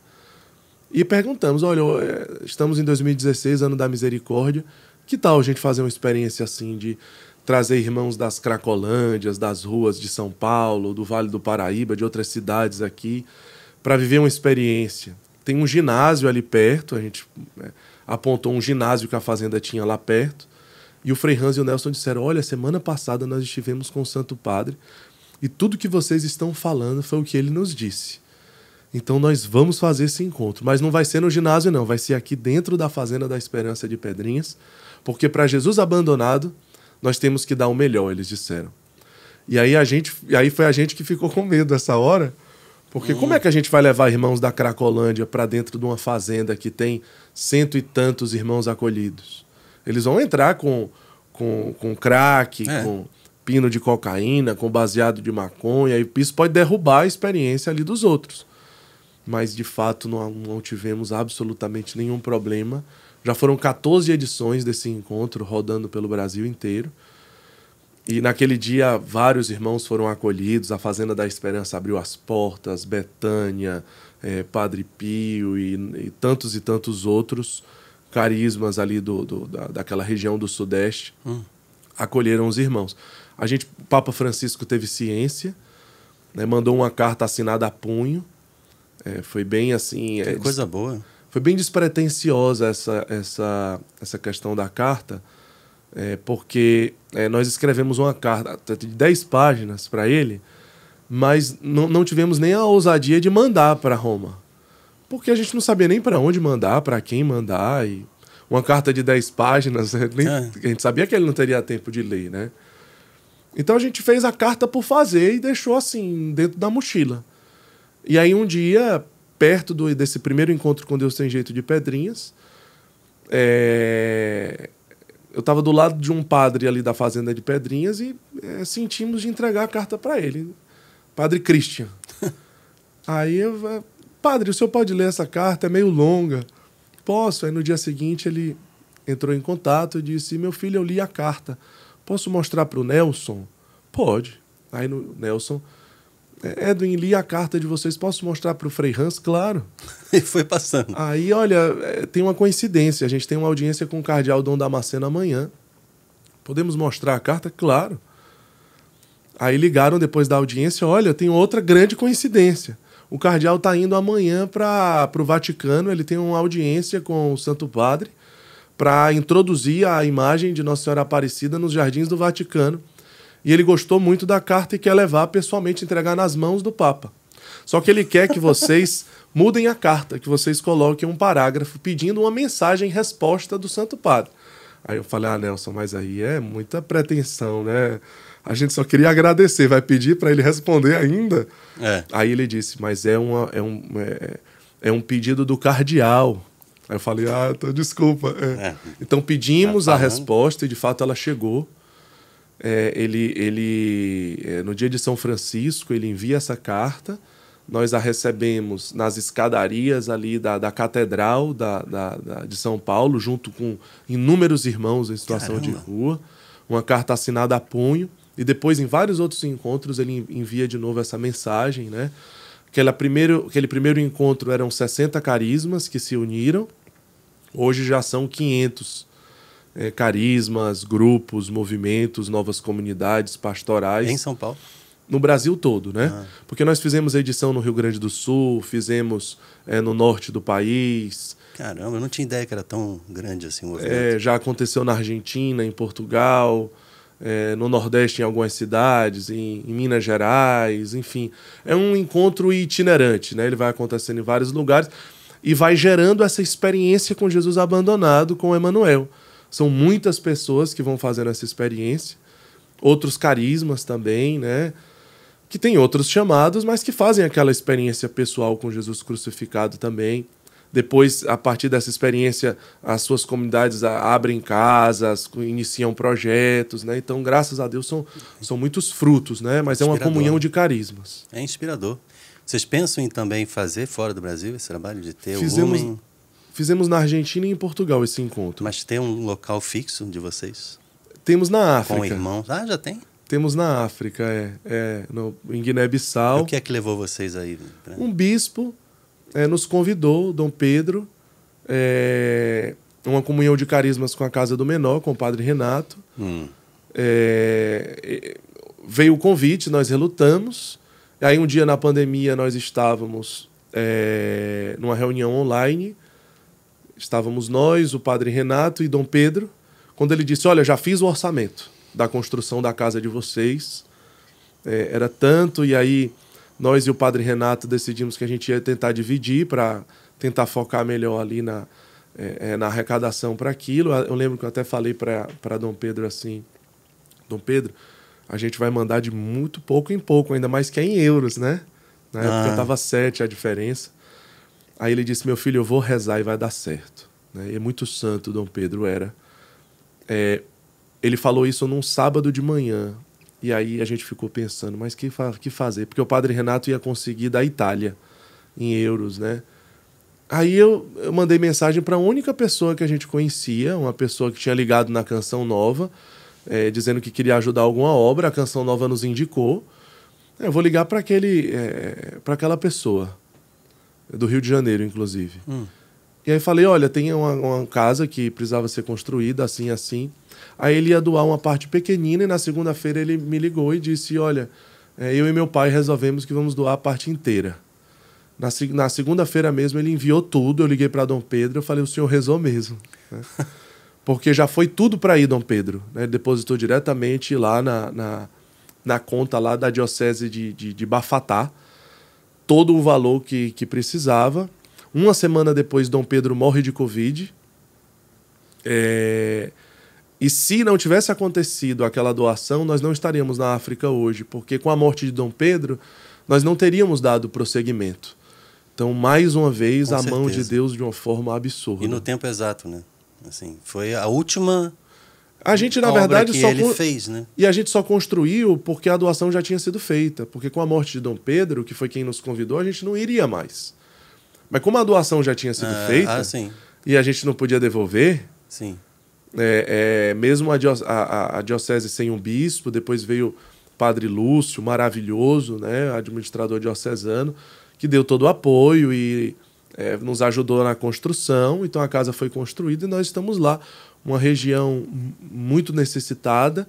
e perguntamos, olha, é, estamos em 2016, ano da misericórdia, que tal a gente fazer uma experiência assim de trazer irmãos das Cracolândias, das ruas de São Paulo, do Vale do Paraíba, de outras cidades aqui, para viver uma experiência? Tem um ginásio ali perto, a gente né, apontou um ginásio que a fazenda tinha lá perto. E o Frei Hans e o Nelson disseram: Olha, semana passada nós estivemos com o Santo Padre e tudo que vocês estão falando foi o que ele nos disse. Então nós vamos fazer esse encontro, mas não vai ser no ginásio, não, vai ser aqui dentro da Fazenda da Esperança de Pedrinhas. Porque para Jesus abandonado, nós temos que dar o melhor, eles disseram. E aí a gente, aí foi a gente que ficou com medo essa hora, porque hum. como é que a gente vai levar irmãos da Cracolândia para dentro de uma fazenda que tem cento e tantos irmãos acolhidos? Eles vão entrar com com, com crack, é. com pino de cocaína, com baseado de maconha, e isso pode derrubar a experiência ali dos outros. Mas de fato não, não tivemos absolutamente nenhum problema já foram 14 edições desse encontro rodando pelo Brasil inteiro. E naquele dia, vários irmãos foram acolhidos. A Fazenda da Esperança abriu as portas, Betânia, é, Padre Pio e, e, tantos e tantos outros carismas ali do, do da, daquela região do Sudeste hum. acolheram os irmãos. A gente, o Papa Francisco teve ciência, né, mandou uma carta assinada a punho. É, foi bem assim. Que é, coisa boa foi bem despretensiosa essa, essa, essa questão da carta, é, porque é, nós escrevemos uma carta de 10 páginas para ele, mas não, tivemos nem a ousadia de mandar para Roma. Porque a gente não sabia nem para onde mandar, para quem mandar. E uma carta de 10 páginas, nem, é. a gente sabia que ele não teria tempo de ler, né? Então a gente fez a carta por fazer e deixou assim, dentro da mochila. E aí um dia perto do, desse primeiro encontro com Deus Tem Jeito de Pedrinhas. É... Eu estava do lado de um padre ali da fazenda de Pedrinhas e é, sentimos de entregar a carta para ele, Padre Christian. Aí eu, ah, padre, o senhor pode ler essa carta? É meio longa. Posso? Aí no dia seguinte ele entrou em contato e disse: Meu filho, eu li a carta. Posso mostrar para o Nelson? Pode. Aí no Nelson Edwin, li a carta de vocês, posso mostrar para o Frei Hans? Claro. E foi passando. Aí, olha, é, tem uma coincidência, a gente tem uma audiência com o cardeal Dom Damasceno amanhã. Podemos mostrar a carta? Claro. Aí ligaram depois da audiência, olha, tem outra grande coincidência. O cardeal está indo amanhã para o Vaticano, ele tem uma audiência com o Santo Padre para introduzir a imagem de Nossa Senhora Aparecida nos jardins do Vaticano. E ele gostou muito da carta e quer levar pessoalmente, entregar nas mãos do Papa. Só que ele quer que vocês mudem a carta, que vocês coloquem um parágrafo pedindo uma mensagem resposta do Santo Padre. Aí eu falei, ah, Nelson, mas aí é muita pretensão, né? A gente só queria agradecer, vai pedir para ele responder ainda. É. Aí ele disse, mas é, uma, é, um, é, é um pedido do cardeal. Aí eu falei, ah, então, desculpa. É. é. Então pedimos tá a resposta e de fato ela chegou é, ele, ele é, no dia de São Francisco, ele envia essa carta, nós a recebemos nas escadarias ali da, da Catedral da, da, da de São Paulo, junto com inúmeros irmãos em situação Caramba. de rua, uma carta assinada a punho, e depois em vários outros encontros ele envia de novo essa mensagem, né? Aquela primeiro, aquele primeiro encontro eram 60 carismas que se uniram, hoje já são 500 é, carismas, grupos, movimentos, novas comunidades pastorais. Em São Paulo? No Brasil todo, né? Ah. Porque nós fizemos a edição no Rio Grande do Sul, fizemos é, no norte do país. Caramba, eu não tinha ideia que era tão grande assim o é, movimento. É, já aconteceu na Argentina, em Portugal, é, no Nordeste, em algumas cidades, em, em, Minas Gerais, enfim. É um encontro itinerante, né? Ele vai acontecendo em vários lugares e vai gerando essa experiência com Jesus abandonado, com Emmanuel. São muitas pessoas que vão fazendo essa experiência, outros carismas também, né? Que tem outros chamados, mas que fazem aquela experiência pessoal com Jesus crucificado também. Depois, a partir dessa experiência, as suas comunidades abrem casas, iniciam projetos, né? Então, graças a Deus, são, são muitos frutos, né? Mas é uma comunhão de carismas. É inspirador. Vocês pensam em também fazer fora do Brasil esse trabalho de ter Fizemos... o Fizemos na Argentina e em Portugal esse encontro. Mas tem um local fixo de vocês? Temos na África. Com irmãos? Ah, já tem? Temos na África, é. é no, em Guiné-Bissau. O que é que levou vocês aí? Pra... Né? Um bispo é, nos convidou, Dom Pedro, é, uma comunhão de carismas com a Casa do Menor, com o Padre Renato. Hum. É, veio o convite, nós relutamos. Aí um dia na pandemia nós estávamos é, numa reunião online Estávamos nós, o padre Renato e Dom Pedro, quando ele disse: Olha, já fiz o orçamento da construção da casa de vocês. É, era tanto, e aí nós e o padre Renato decidimos que a gente ia tentar dividir para tentar focar melhor ali na, é, é na arrecadação para aquilo. Ah, eu lembro que eu até falei para Dom Pedro assim: Dom Pedro, a gente vai mandar de muito pouco em pouco, ainda mais que é em euros, né? Na ah. época estava sete a diferença. Aí ele disse: Meu filho, eu vou rezar e vai dar certo. Né? E é muito santo Dom Pedro era. É, ele falou isso num sábado de manhã. E aí a gente ficou pensando: mas que, fa que fazer? Porque o padre Renato ia conseguir da Itália, em euros, né? Aí eu, eu mandei mensagem para a única pessoa que a gente conhecia, uma pessoa que tinha ligado na Canção Nova, é, dizendo que queria ajudar alguma obra. A Canção Nova nos indicou. Eu vou ligar para aquele, é, para aquela pessoa. É do Rio de Janeiro, inclusive. Hum. E aí falei, olha, tem uma, uma, casa que precisava ser construída, assim, assim. Aí ele ia doar uma parte pequenina e na segunda-feira ele me ligou e disse, olha, é, eu e meu pai resolvemos que vamos doar a parte inteira. Na, na segunda-feira mesmo ele enviou tudo, eu liguei para Dom Pedro, eu falei, o senhor rezou mesmo. Né? Porque já foi tudo para aí, Dom Pedro. Né? Ele depositou diretamente lá na, na, na, conta lá da diocese de, de, de Bafatá, todo o valor que, que precisava. Uma semana depois, Dom Pedro morre de Covid. É... E se não tivesse acontecido aquela doação, nós não estaríamos na África hoje, porque com a morte de Dom Pedro, nós não teríamos dado prosseguimento. Então, mais uma vez, com a certeza. mão de Deus de uma forma absurda. E no tempo exato, né? Assim, foi a última a gente, na verdade, que só. Ele con... fez, né? E a gente só construiu porque a doação já tinha sido feita. Porque com a morte de Dom Pedro, que foi quem nos convidou, a gente não iria mais. Mas como a doação já tinha sido ah, ah feita ah, e a gente não podia devolver. Sim. É, é, mesmo a, a, a, diocese sem um bispo, depois veio Padre Lúcio, maravilhoso, né? Administrador diocesano, que deu todo o apoio e é, nos ajudou na construção. Então a casa foi construída e nós estamos lá uma região muito necessitada.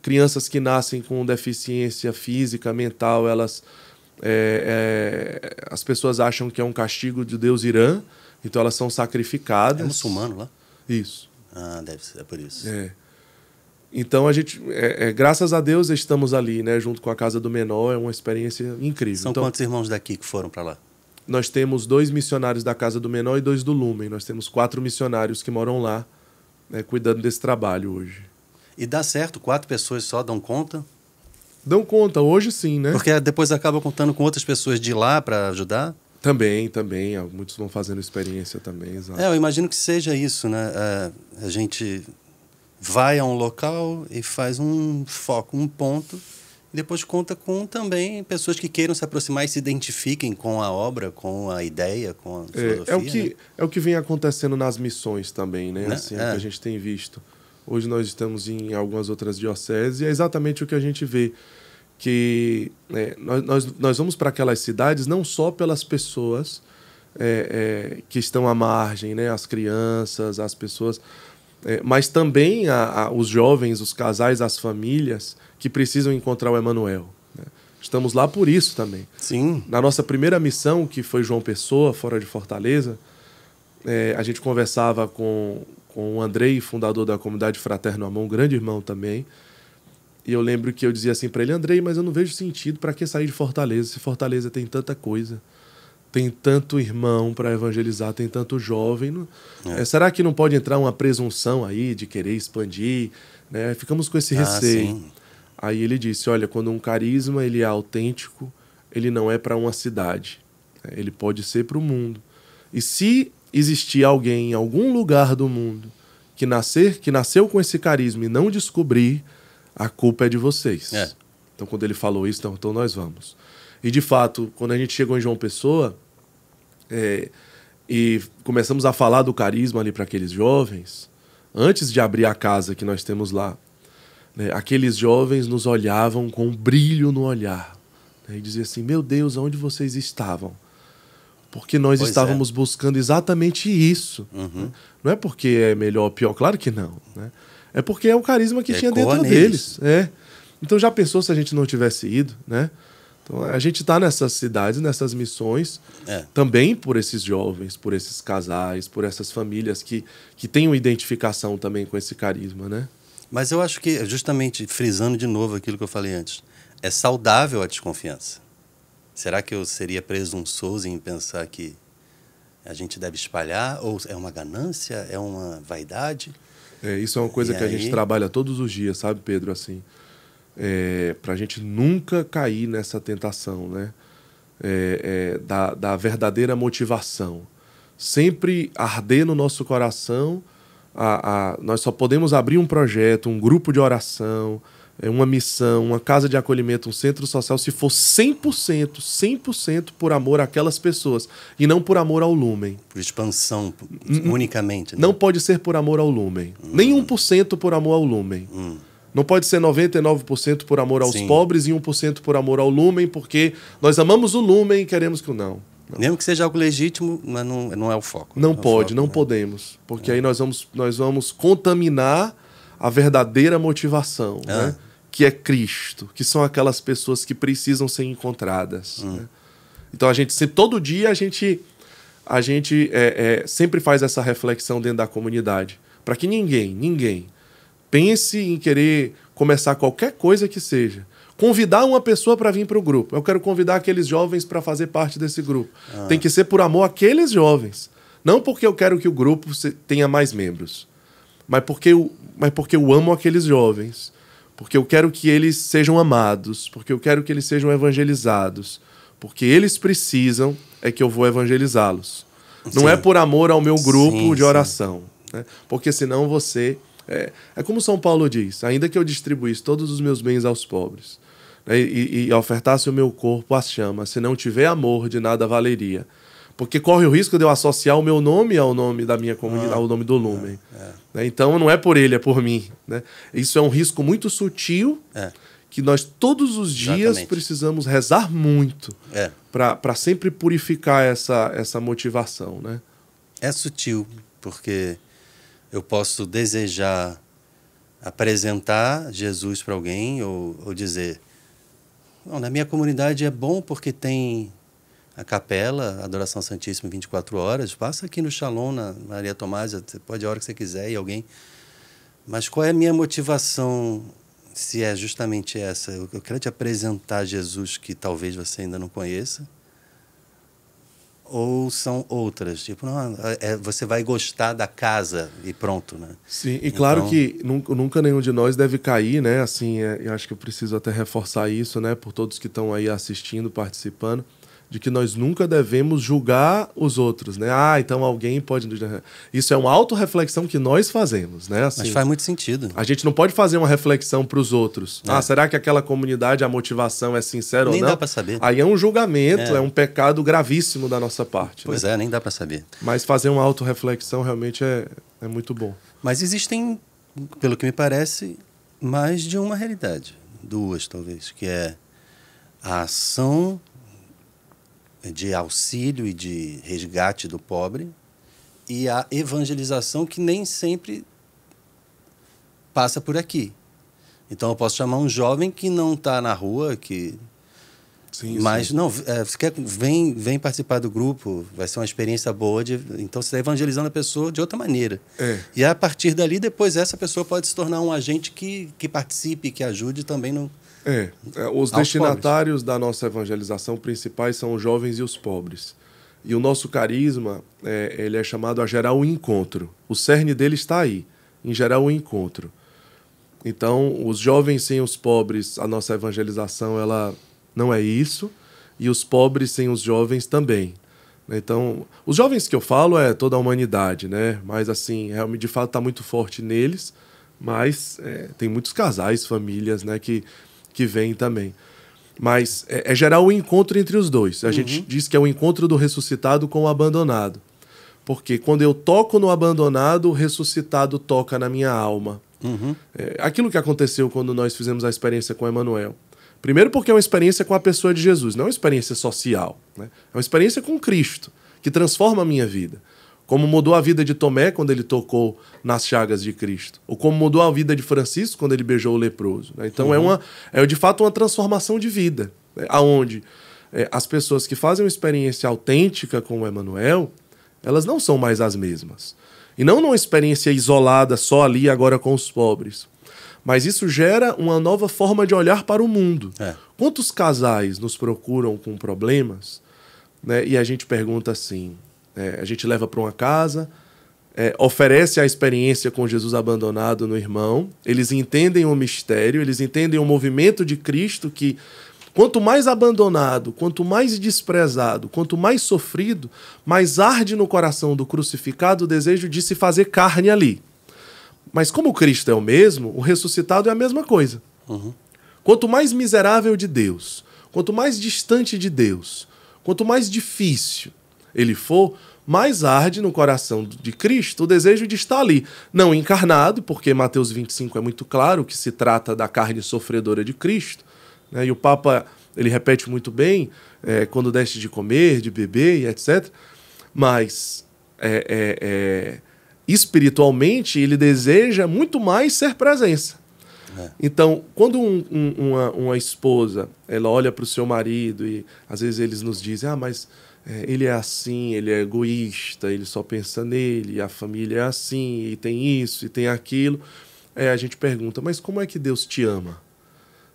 Crianças que nascem com deficiência física, mental, elas é, é, as pessoas acham que é um castigo de Deus Irã, então elas são sacrificadas. É muçulmano lá? Isso. Ah, deve ser, é por isso. É. Então a gente, é, é, graças a Deus, estamos ali, né, junto com a casa do menor, é uma experiência incrível. São então, quantos irmãos daqui que foram para lá? Nós temos dois missionários da casa do menor e dois do Lumen. Nós temos quatro missionários que moram lá né, cuidando desse trabalho hoje. E dá certo? Quatro pessoas só dão conta? Dão conta, hoje sim, né? Porque depois acaba contando com outras pessoas de lá para ajudar? Também, também. Ah, muitos vão fazendo experiência também, exato. É, eu imagino que seja isso, né? É, a gente vai a um local e faz um foco, um ponto depois conta com também pessoas que queiram se aproximar e se identifiquem com a obra, com a ideia, com a é, filosofia. É, o, que, né? é o que vem acontecendo nas missões também, né? né? Assim, é. que é. a gente tem visto. Hoje nós estamos em algumas outras dioceses e é exatamente o que a gente vê. Que é, nós, nós, nós vamos para aquelas cidades não só pelas pessoas é, é que estão à margem, né? As crianças, as pessoas... É, mas também a, a, os jovens, os casais, as famílias que precisam encontrar o Emanuel. Né? Estamos lá por isso também. Sim. Na nossa primeira missão, que foi João Pessoa, fora de Fortaleza, é, a gente conversava com, com o Andrei, fundador da comunidade Fraterno Amor, um grande irmão também. E eu lembro que eu dizia assim para ele, Andrei, mas eu não vejo sentido para que sair de Fortaleza, se Fortaleza tem tanta coisa tem tanto irmão para evangelizar, tem tanto jovem. É. é. Será que não pode entrar uma presunção aí de querer expandir? Né? Ficamos com esse ah, receio. Sim. Aí ele disse: olha, quando um carisma ele é autêntico, ele não é para uma cidade. Né? Ele pode ser para o mundo. E se existir alguém em algum lugar do mundo que nascer, que nasceu com esse carisma e não descobrir, a culpa é de vocês. É. Então, quando ele falou isso, então, então, nós vamos. E de fato, quando a gente chegou em João Pessoa é, e começamos a falar do carisma ali para aqueles jovens, antes de abrir a casa que nós temos lá, né? Aqueles jovens nos olhavam com um brilho no olhar né? e diziam assim: Meu Deus, onde vocês estavam? Porque nós pois é. estávamos é. buscando exatamente isso. Uhum. Né? Não é porque é melhor ou pior, claro que não. Né? É porque é o carisma que é tinha dentro neles. deles. É. Então já pensou se a gente não tivesse ido, né? Então a gente está nessas cidades, nessas missões, é. também por esses jovens, por esses casais, por essas famílias que, que têm uma identificação também com esse carisma, né? Mas eu acho que, justamente frisando de novo aquilo que eu falei antes, é saudável a desconfiança. Será que eu seria presunçoso em pensar que a gente deve espalhar? Ou é uma ganância? É uma vaidade? É, isso é uma coisa e que aí... a gente trabalha todos os dias, sabe, Pedro? Assim, é, para a gente nunca cair nessa tentação, né? É, é, da, da verdadeira motivação. Sempre arder no nosso coração a, a, nós só podemos abrir um projeto, um grupo de oração, é, uma missão, uma casa de acolhimento, um centro social, se for 100%, 100% por amor àquelas pessoas e não por amor ao lumen. Por expansão, hum, hum. unicamente. Né? Não pode ser por amor ao lumen. Hum. Nem 1% por amor ao lumen. Hum. Não pode ser 99% por amor aos Sim. pobres e 1% por amor ao lumen, porque nós amamos o lumen e queremos que o não. Mesmo que seja algo legítimo, mas não, não é o foco. Não, não é pode, foco, não né? podemos. Porque é. aí nós vamos, nós vamos contaminar a verdadeira motivação, ah. né? que é Cristo, que são aquelas pessoas que precisam ser encontradas. Hum. Né? Então a gente se, todo dia a gente a gente é, é, sempre faz essa reflexão dentro da comunidade para que ninguém ninguém pense em querer começar qualquer coisa que seja convidar uma pessoa para vir para o grupo. Eu quero convidar aqueles jovens para fazer parte desse grupo. Ah. Tem que ser por amor àqueles jovens. Não porque eu quero que o grupo tenha mais membros, mas porque eu, mas porque eu amo aqueles jovens. Porque eu quero que eles sejam amados, porque eu quero que eles sejam evangelizados, porque eles precisam é que eu vou evangelizá-los. Não é por amor ao meu grupo sim, de oração. Né? Porque senão você. É, é como São Paulo diz: ainda que eu distribuísse todos os meus bens aos pobres, né, e, e ofertasse o meu corpo às chamas Se não tiver amor, de nada valeria. Porque corre o risco de eu associar o meu nome ao nome da minha comunidade, ah, ao nome do Lumen. É, é. Né? Então não é por ele, é por mim. Né? Isso é um risco muito sutil é. que nós todos os dias Exatamente. precisamos rezar muito é. para sempre purificar essa, essa motivação. Né? É sutil, porque eu posso desejar apresentar Jesus para alguém ou, ou dizer na minha comunidade é bom porque tem a capela, a adoração santíssima 24 horas. Passa aqui no Shalom, na Maria Tomásia você pode a hora que você quiser e alguém. Mas qual é a minha motivação se é justamente essa? Eu, eu quero te apresentar Jesus que talvez você ainda não conheça ou são outras? Tipo, não, é, você vai gostar da casa e pronto, né? Sim, e então... claro que nunca, nunca, nenhum de nós deve cair, né? Assim, é, eu acho que eu preciso até reforçar isso, né? Por todos que estão aí assistindo, participando de que nós nunca devemos julgar os outros, né? Ah, então alguém pode. Isso é uma autorreflexão que nós fazemos, né? Assim, Mas faz muito sentido. A gente não pode fazer uma reflexão para os outros. É. Ah, será que aquela comunidade, a motivação é sincera nem ou não? Nem dá para saber. Aí é um julgamento, é. é. um pecado gravíssimo da nossa parte. Pois né? é, nem dá para saber. Mas fazer uma autorreflexão realmente é, é muito bom. Mas existem, pelo que me parece, mais de uma realidade. Duas, talvez, que é a ação de auxílio e de resgate do pobre e a evangelização que nem sempre passa por aqui. Então eu posso chamar um jovem que não está na rua, que Sim, mas sim. não, é, quer, vem, vem participar do grupo, vai ser uma experiência boa. De, então você está evangelizando a pessoa de outra maneira. É. E a partir dali, depois essa pessoa pode se tornar um agente que, que participe, que ajude também no, é, é, os destinatários pobres. da nossa evangelização principais são os jovens e os pobres. E o nosso carisma, é, ele é chamado a gerar o um encontro. O cerne dele está aí, em gerar o um encontro. Então, os jovens sem os pobres, a nossa evangelização, ela não é isso. E os pobres sem os jovens também. Então, os jovens que eu falo é toda a humanidade, né? Mas, assim, realmente, é, de fato, está muito forte neles. Mas é, tem muitos casais, famílias, né? Que que vem também. Mas é, é gerar um encontro entre os dois. A uhum. gente diz que é o um encontro do ressuscitado com o abandonado. Porque quando eu toco no abandonado, o ressuscitado toca na minha alma. Uhum. É, aquilo que aconteceu quando nós fizemos a experiência com Emmanuel. Primeiro, porque é uma experiência com a pessoa de Jesus, não é uma experiência social. Né? É uma experiência com Cristo, que transforma a minha vida. Como mudou a vida de Tomé quando ele tocou nas chagas de Cristo. Ou como mudou a vida de Francisco quando ele beijou o leproso. Né? Então é uhum. é, uma, é de fato uma transformação de vida. Né? Aonde é, as pessoas que fazem uma experiência autêntica com o Emmanuel, elas não são mais as mesmas. E não numa experiência isolada só ali agora com os pobres. Mas isso gera uma nova forma de olhar para o mundo. É. Quantos casais nos procuram com problemas né, e a gente pergunta assim: é, a gente leva para uma casa, é, oferece a experiência com Jesus abandonado no irmão. Eles entendem o mistério, eles entendem o movimento de Cristo que Quanto mais abandonado, quanto mais desprezado, quanto mais sofrido, mais arde no coração do crucificado o desejo de se fazer carne ali. Mas como Cristo é o mesmo, o ressuscitado é a mesma coisa. Uhum. Quanto mais miserável de Deus, quanto mais distante de Deus, quanto mais difícil, ele for, mais arde no coração de Cristo o desejo de estar ali. Não encarnado, porque Mateus 25 é muito claro que se trata da carne sofredora de Cristo. Né? E o Papa ele repete muito bem é, quando deste de comer, de beber e etc. Mas é, é, é, espiritualmente ele deseja muito mais ser presença. É. Então, quando um, um, uma, uma esposa ela olha para o seu marido e às vezes eles nos dizem, ah, mas é, ele é assim, ele é egoísta, ele só pensa nele, a família é assim, e tem isso, e tem aquilo. É, a gente pergunta, mas como é que Deus te ama?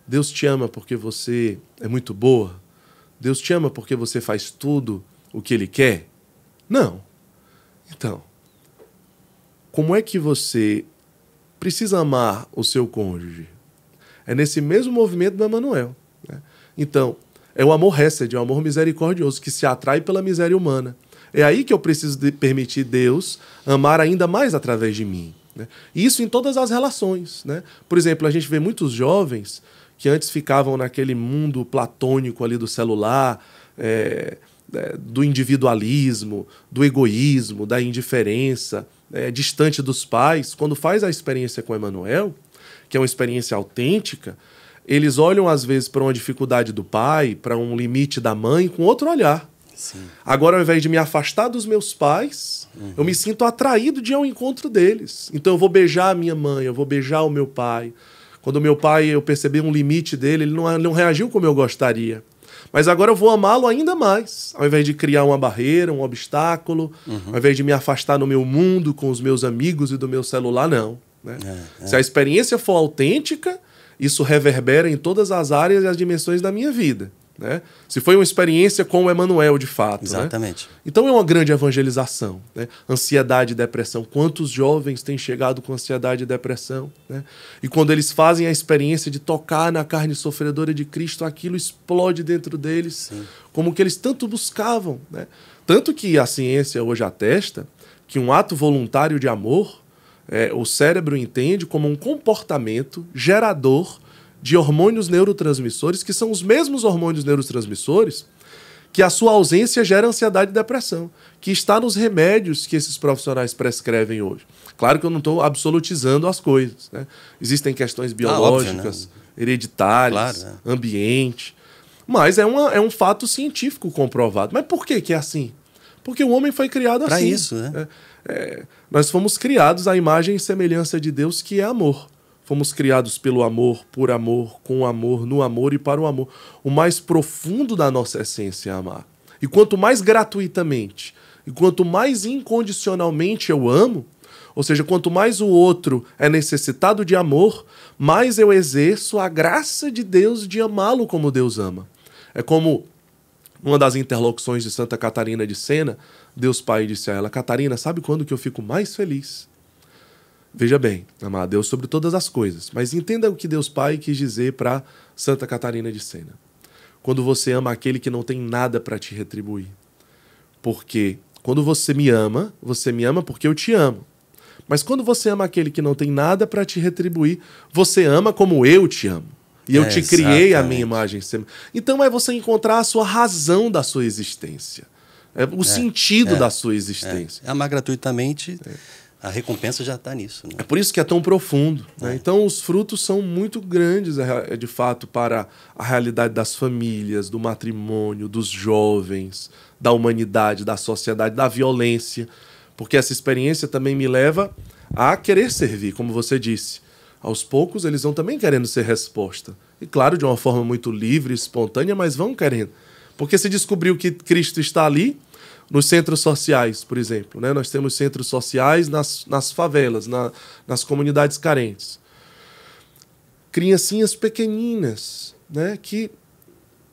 Deus te ama porque você é muito boa? Deus te ama porque você faz tudo o que ele quer? Não. Então, como é que você precisa amar o seu cônjuge? É nesse mesmo movimento do Emmanuel. Né? Então, é o amor hesed, é o amor misericordioso, que se atrai pela miséria humana. É aí que eu preciso de permitir Deus amar ainda mais através de mim. Né? Isso em todas as relações. Né? Por exemplo, a gente vê muitos jovens que antes ficavam naquele mundo platônico ali do celular, é, é, do individualismo, do egoísmo, da indiferença, né? é, distante dos pais. Quando faz a experiência com Emmanuel, que é uma experiência autêntica, eles olham às vezes para uma dificuldade do pai, para um limite da mãe, com outro olhar. Sim. Agora, ao invés de me afastar dos meus pais, uhum. eu me sinto atraído de ir ao encontro deles. Então, eu vou beijar a minha mãe, eu vou beijar o meu pai. Quando o meu pai, eu percebi um limite dele, ele não, não reagiu como eu gostaria. Mas agora eu vou amá-lo ainda mais, ao invés de criar uma barreira, um obstáculo, uhum. ao invés de me afastar no meu mundo com os meus amigos e do meu celular, não. Né? É, é. Se a experiência for autêntica, isso reverbera em todas as áreas e as dimensões da minha vida. Né? Se foi uma experiência com o Emanuel, de fato. Né? Exatamente. Né? Então é uma grande evangelização. Né? Ansiedade e depressão. Quantos jovens têm chegado com ansiedade e depressão? Né? E quando eles fazem a experiência de tocar na carne sofredora de Cristo, aquilo explode dentro deles, Sim. como que eles tanto buscavam. Né? Tanto que a ciência hoje atesta que um ato voluntário de amor é, o cérebro entende como um comportamento gerador de hormônios neurotransmissores, que são os mesmos hormônios neurotransmissores que a sua ausência gera ansiedade e depressão, que está nos remédios que esses profissionais prescrevem hoje. Claro que eu não estou absolutizando as coisas. Né? Existem questões biológicas, ah, óbvio, né? hereditárias, claro, né? ambiente. Mas é, uma, é um fato científico comprovado. Mas por que, que é assim? Porque o homem foi criado pra assim. Para isso, né? É. É, nós fomos criados à imagem e semelhança de Deus, que é amor. Fomos criados pelo amor, por amor, com amor, no amor e para o amor. O mais profundo da nossa essência é amar. E quanto mais gratuitamente, e quanto mais incondicionalmente eu amo, ou seja, quanto mais o outro é necessitado de amor, mais eu exerço a graça de Deus de amá-lo como Deus ama. É como uma das interlocuções de Santa Catarina de Sena, Deus Pai disse a ela: Catarina, sabe quando que eu fico mais feliz? Veja bem, amada, Deus sobre todas as coisas, mas entenda o que Deus Pai quis dizer para Santa Catarina de Sena. Quando você ama aquele que não tem nada para te retribuir. Porque quando você me ama, você me ama porque eu te amo. Mas quando você ama aquele que não tem nada para te retribuir, você ama como eu te amo. E eu é, te criei exatamente. a minha imagem. Então é você encontrar a sua razão da sua existência. É o é, sentido é, da sua existência. É. Amar gratuitamente, a recompensa já está nisso. Né? É por isso que é tão profundo. Né? É. Então, os frutos são muito grandes, é, é de fato, para a realidade das famílias, do matrimônio, dos jovens, da humanidade, da sociedade, da violência. Porque essa experiência também me leva a querer servir, como você disse. Aos poucos, eles vão também querendo ser resposta. E claro, de uma forma muito livre, espontânea, mas vão querendo. Porque se descobriu que Cristo está ali, nos centros sociais, por exemplo. Né? Nós temos centros sociais nas, nas favelas, na, nas comunidades carentes. Criancinhas pequeninas, né? que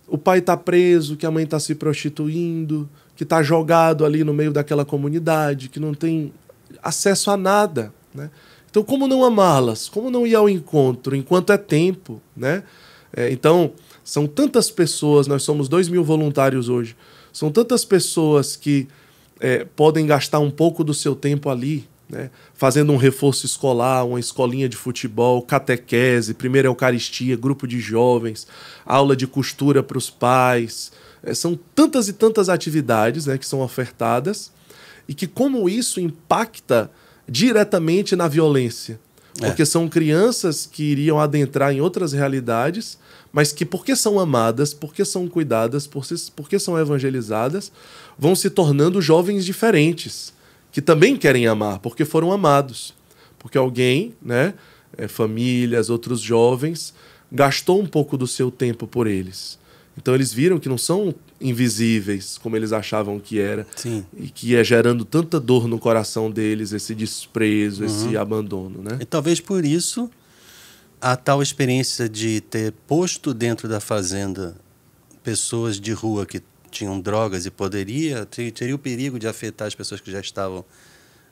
o pai está preso, que a mãe está se prostituindo, que está jogado ali no meio daquela comunidade, que não tem acesso a nada. Né? Então, como não amá-las? Como não ir ao encontro enquanto é tempo? Né? É, então, são tantas pessoas, nós somos dois mil voluntários hoje são tantas pessoas que é, podem gastar um pouco do seu tempo ali, né? fazendo um reforço escolar, uma escolinha de futebol, catequese, primeira eucaristia, grupo de jovens, aula de costura para os pais. É, são tantas e tantas atividades né, que são ofertadas e que como isso impacta diretamente na violência. É. Porque são crianças que iriam adentrar em outras realidades, mas que, porque são amadas, porque são cuidadas, porque são evangelizadas, vão se tornando jovens diferentes, que também querem amar, porque foram amados. Porque alguém, né, é, famílias, outros jovens, gastou um pouco do seu tempo por eles. Então eles viram que não são invisíveis, como eles achavam que era, Sim. e que é gerando tanta dor no coração deles, esse desprezo, uhum. esse abandono, né? E talvez por isso a tal experiência de ter posto dentro da fazenda pessoas de rua que tinham drogas e poderia teria o perigo de afetar as pessoas que já estavam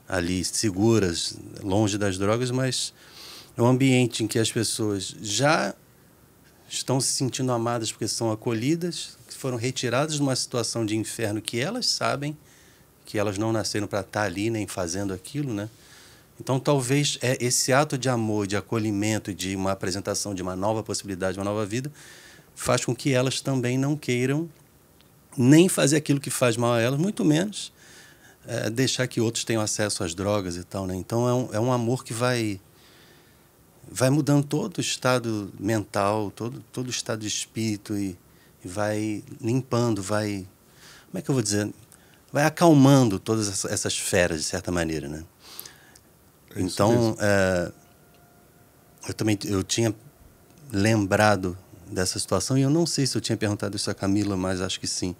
ali seguras, longe das drogas, mas é um ambiente em que as pessoas já estão se sentindo amadas porque são acolhidas, que foram retiradas de uma situação de inferno que elas sabem que elas não nasceram para estar tá ali nem fazendo aquilo, né? Então talvez é esse ato de amor, de acolhimento, de uma apresentação de uma nova possibilidade, uma nova vida, faz com que elas também não queiram nem fazer aquilo que faz mal a elas, muito menos é, deixar que outros tenham acesso às drogas e tal, né? Então é um, é um amor que vai vai mudando todo o estado mental, todo, todo o estado de espírito e, e vai limpando, vai. Como é que eu vou dizer? Vai acalmando todas essas feras, de certa maneira, né? É então, é, eu também eu tinha lembrado dessa situação e eu não sei se eu tinha perguntado isso a Camila, mas acho que sim.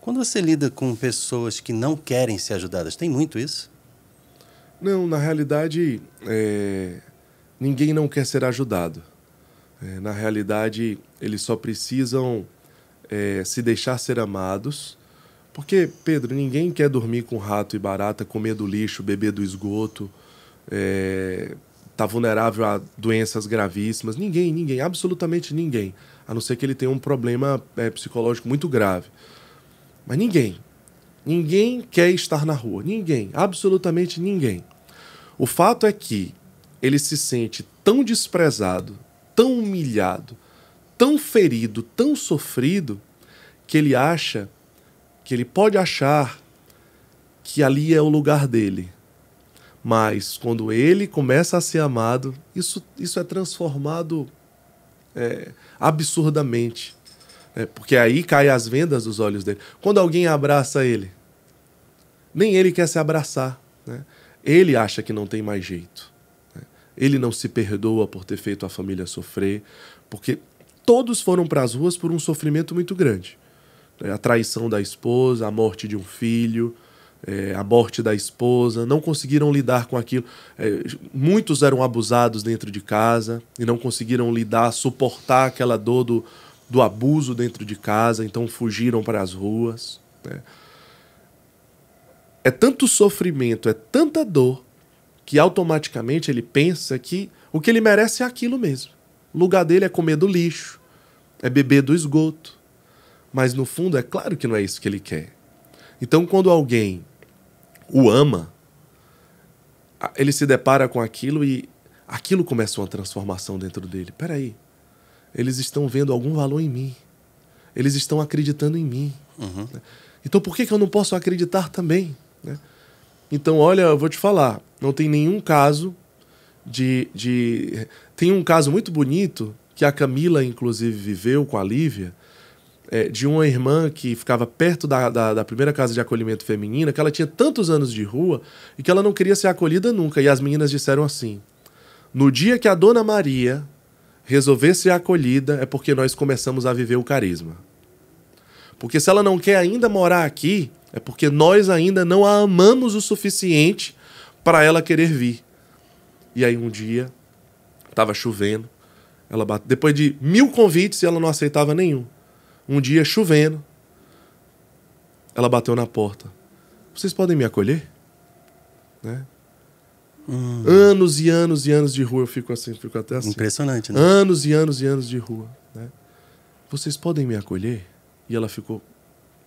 Quando você lida com pessoas que não querem ser ajudadas, tem muito isso? Não, na realidade, é, ninguém não quer ser ajudado. É, na realidade, eles só precisam é, se deixar ser amados. Porque, Pedro, ninguém quer dormir com rato e barata, comer do lixo, beber do esgoto, é, tá vulnerável a doenças gravíssimas. Ninguém, ninguém, absolutamente ninguém. A não ser que ele tenha um problema é, psicológico muito grave. Mas ninguém. Ninguém quer estar na rua. Ninguém, absolutamente ninguém. O fato é que ele se sente tão desprezado, tão humilhado, tão ferido, tão sofrido, que ele acha, que ele pode achar que ali é o lugar dele. Mas quando ele começa a ser amado, isso, isso é transformado é, absurdamente. É, porque aí cai as vendas dos olhos dele. Quando alguém abraça ele, nem ele quer se abraçar. Né? Ele acha que não tem mais jeito ele não se perdoa por ter feito a família sofrer, porque todos foram para as ruas por um sofrimento muito grande. Né? A traição da esposa, a morte de um filho, é, a morte da esposa, não conseguiram lidar com aquilo. É, muitos eram abusados dentro de casa e não conseguiram lidar, suportar aquela dor do, do abuso dentro de casa, então fugiram para as ruas. Né? É tanto sofrimento, é tanta dor que automaticamente ele pensa que o que ele merece é aquilo mesmo. O lugar dele é comer do lixo, é beber do esgoto. Mas no fundo é claro que não é isso que ele quer. Então quando alguém o ama, ele se depara com aquilo e aquilo começa uma transformação dentro dele. Peraí, eles estão vendo algum valor em mim. Eles estão acreditando em mim. Uhum. Então por que, que eu não posso acreditar também? Né? Então, olha, eu vou te falar, não tem nenhum caso de, de. Tem um caso muito bonito que a Camila, inclusive, viveu com a Lívia, é, de uma irmã que ficava perto da, da, da, primeira casa de acolhimento feminina, que ela tinha tantos anos de rua e que ela não queria ser acolhida nunca. E as meninas disseram assim: no dia que a dona Maria resolver ser acolhida, é porque nós começamos a viver o carisma. Porque se ela não quer ainda morar aqui, é porque nós ainda não a amamos o suficiente para ela querer vir. E aí um dia, estava chovendo, ela bate... depois de mil convites ela não aceitava nenhum. Um dia, chovendo, ela bateu na porta. Vocês podem me acolher? Né? Hum. Anos e anos e anos de rua, eu fico assim, fico até assim. Impressionante, né? Anos e anos e anos de rua. Né? Vocês podem me acolher? E ela ficou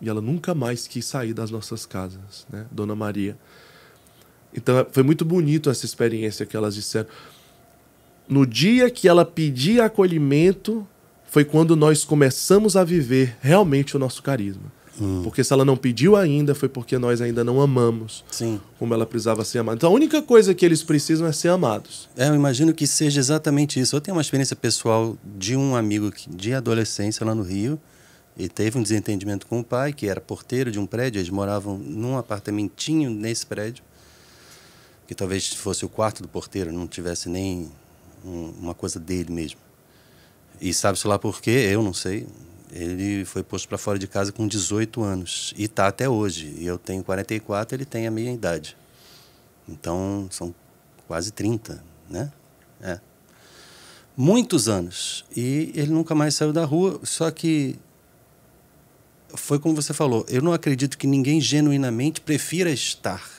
e ela nunca mais quis sair das nossas casas, né? Dona Maria. Então foi muito bonito essa experiência que elas disseram. No dia que ela pedia acolhimento, foi quando nós começamos a viver realmente o nosso carisma. Hum. Porque se ela não pediu ainda, foi porque nós ainda não amamos Sim. como ela precisava ser amada. Então a única coisa que eles precisam é ser amados. É, eu imagino que seja exatamente isso. Eu tenho uma experiência pessoal de um amigo de adolescência lá no Rio e teve um desentendimento com o pai, que era porteiro de um prédio, eles moravam num apartamentinho nesse prédio, que talvez fosse o quarto do porteiro, não tivesse nem um, uma coisa dele mesmo. E sabe-se lá por quê? Eu não sei. Ele foi posto para fora de casa com 18 anos e está até hoje. E eu tenho 44, ele tem a minha idade. Então são quase 30, né? É. Muitos anos. E ele nunca mais saiu da rua, só que foi como você falou, eu não acredito que ninguém genuinamente prefira estar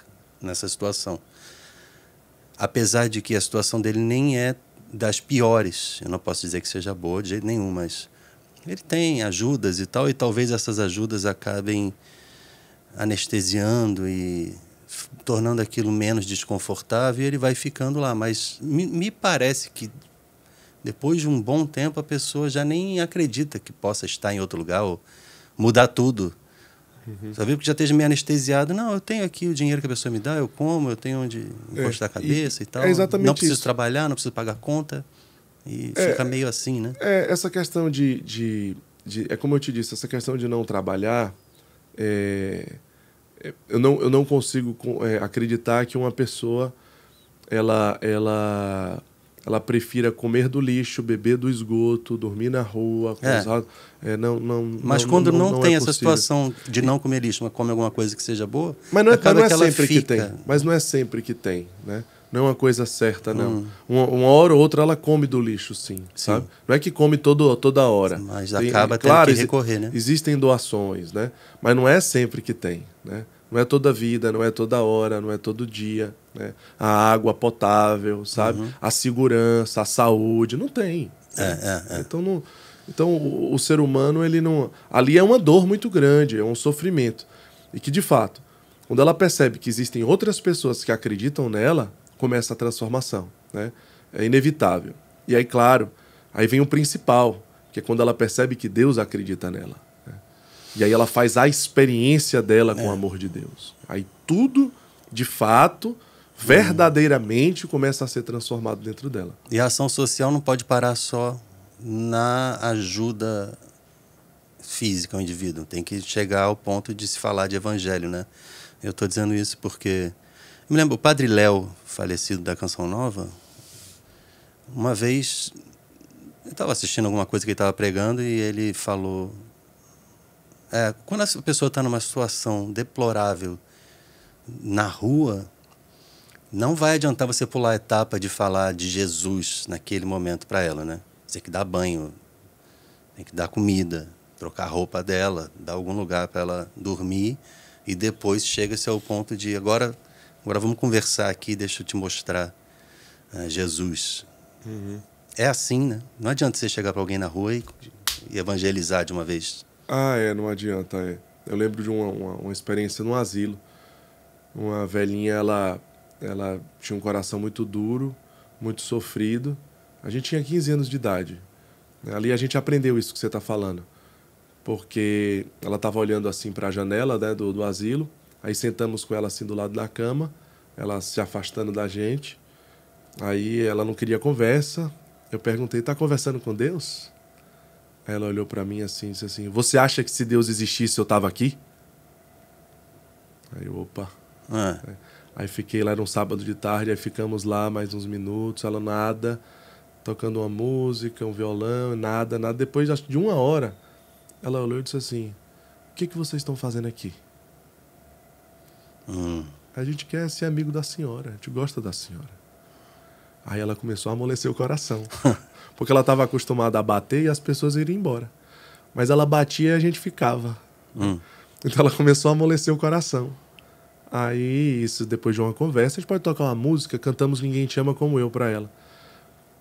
nessa situação. Apesar de que a situação dele nem é das piores. Eu não posso dizer que seja boa de jeito nenhum, mas ele tem ajudas e tal, e talvez essas ajudas acabem anestesiando e tornando aquilo menos desconfortável e ele vai ficando lá. Mas me, me parece que depois de um bom tempo a pessoa já nem acredita que possa estar em outro lugar ou mudar tudo. Uhum. Só viu que já esteja meio anestesiado. Não, eu tenho aqui o dinheiro que a pessoa me dá, eu como, eu tenho onde é, encostar é, a cabeça e, e tal. É exatamente não preciso isso. trabalhar, não preciso pagar conta. E é, fica meio assim, né? É, essa questão de, de, de, É como eu te disse, essa questão de não trabalhar. É, é eu, não, eu não consigo é, acreditar que uma pessoa ela, ela ela prefira comer do lixo, beber do esgoto, dormir na rua, é. coisa, é. é não, não, mas não, quando não, não tem é essa situação de não comer lixo, mas come alguma coisa que seja boa, mas não é, mas não é que sempre fica... que tem. Mas não é sempre que tem, né? Não é uma coisa certa, não. Hum. Uma, uma, hora ou outra ela come do lixo, sim, sim. sabe? Não é que come todo, toda hora. Mas tem, acaba tendo claro, que recorrer, né? Existem doações, né? Mas não é sempre que tem, né? Não é toda vida, não é toda hora, não é todo dia, né? A água potável, sabe? Uhum. A segurança, a saúde. Não tem. É, é, é. Então, não, então o, o, ser humano, ele não. Ali é uma dor muito grande, é um sofrimento. E que, de fato, quando ela percebe que existem outras pessoas que acreditam nela, começa a transformação. Né? É inevitável. E aí, claro, aí vem o principal, que é quando ela percebe que Deus acredita nela. Né? E aí ela faz a experiência dela com o é. amor de Deus. Aí tudo, de fato, verdadeiramente começa a ser transformado dentro dela. E a ação social não pode parar só na ajuda física ao indivíduo, tem que chegar ao ponto de se falar de evangelho, né? Eu estou dizendo isso porque eu me lembro o Padre Léo, falecido da Canção Nova, uma vez eu estava assistindo alguma coisa que ele estava pregando e ele falou é, quando a pessoa está numa situação deplorável na rua, não vai adiantar você pular a etapa de falar de Jesus naquele momento para ela, né? Você tem que dar banho, tem que dar comida, trocar a roupa dela, dar algum lugar para ela dormir e depois chega-se ao ponto de agora, agora vamos conversar aqui, deixa eu te mostrar uh, Jesus. Uhum. É assim, né? Não adianta você chegar para alguém na rua e, e, evangelizar de uma vez. Ah, é, não adianta, é. Eu lembro de uma, uma, uma experiência no asilo. Uma velhinha, ela ela tinha um coração muito duro, muito sofrido. A gente tinha 15 anos de idade. Né? Ali a gente aprendeu isso que você está falando. Porque ela estava olhando assim para a janela né, do, do asilo, aí sentamos com ela assim do lado da cama, ela se afastando da gente. Aí ela não queria conversa. Eu perguntei: está conversando com Deus?" Ela olhou para mim assim, disse assim: "Você acha que se Deus existisse eu tava aqui?" Aí, opa. Ah. É. Aí fiquei lá, era um sábado de tarde, aí ficamos lá mais uns minutos, ela nada, tocando uma música, um violão, nada, nada. Depois acho, de uma hora, ela olhou e disse assim: O que, que vocês estão fazendo aqui? Hum. A gente quer ser amigo da senhora, a gente gosta da senhora. Aí ela começou a amolecer o coração, porque ela estava acostumada a bater e as pessoas iriam embora. Mas ela batia e a gente ficava. Hum. Então ela começou a amolecer o coração. Aí, isso depois de uma conversa, a gente pode tocar uma música, cantamos Ninguém Te Ama Como Eu para ela.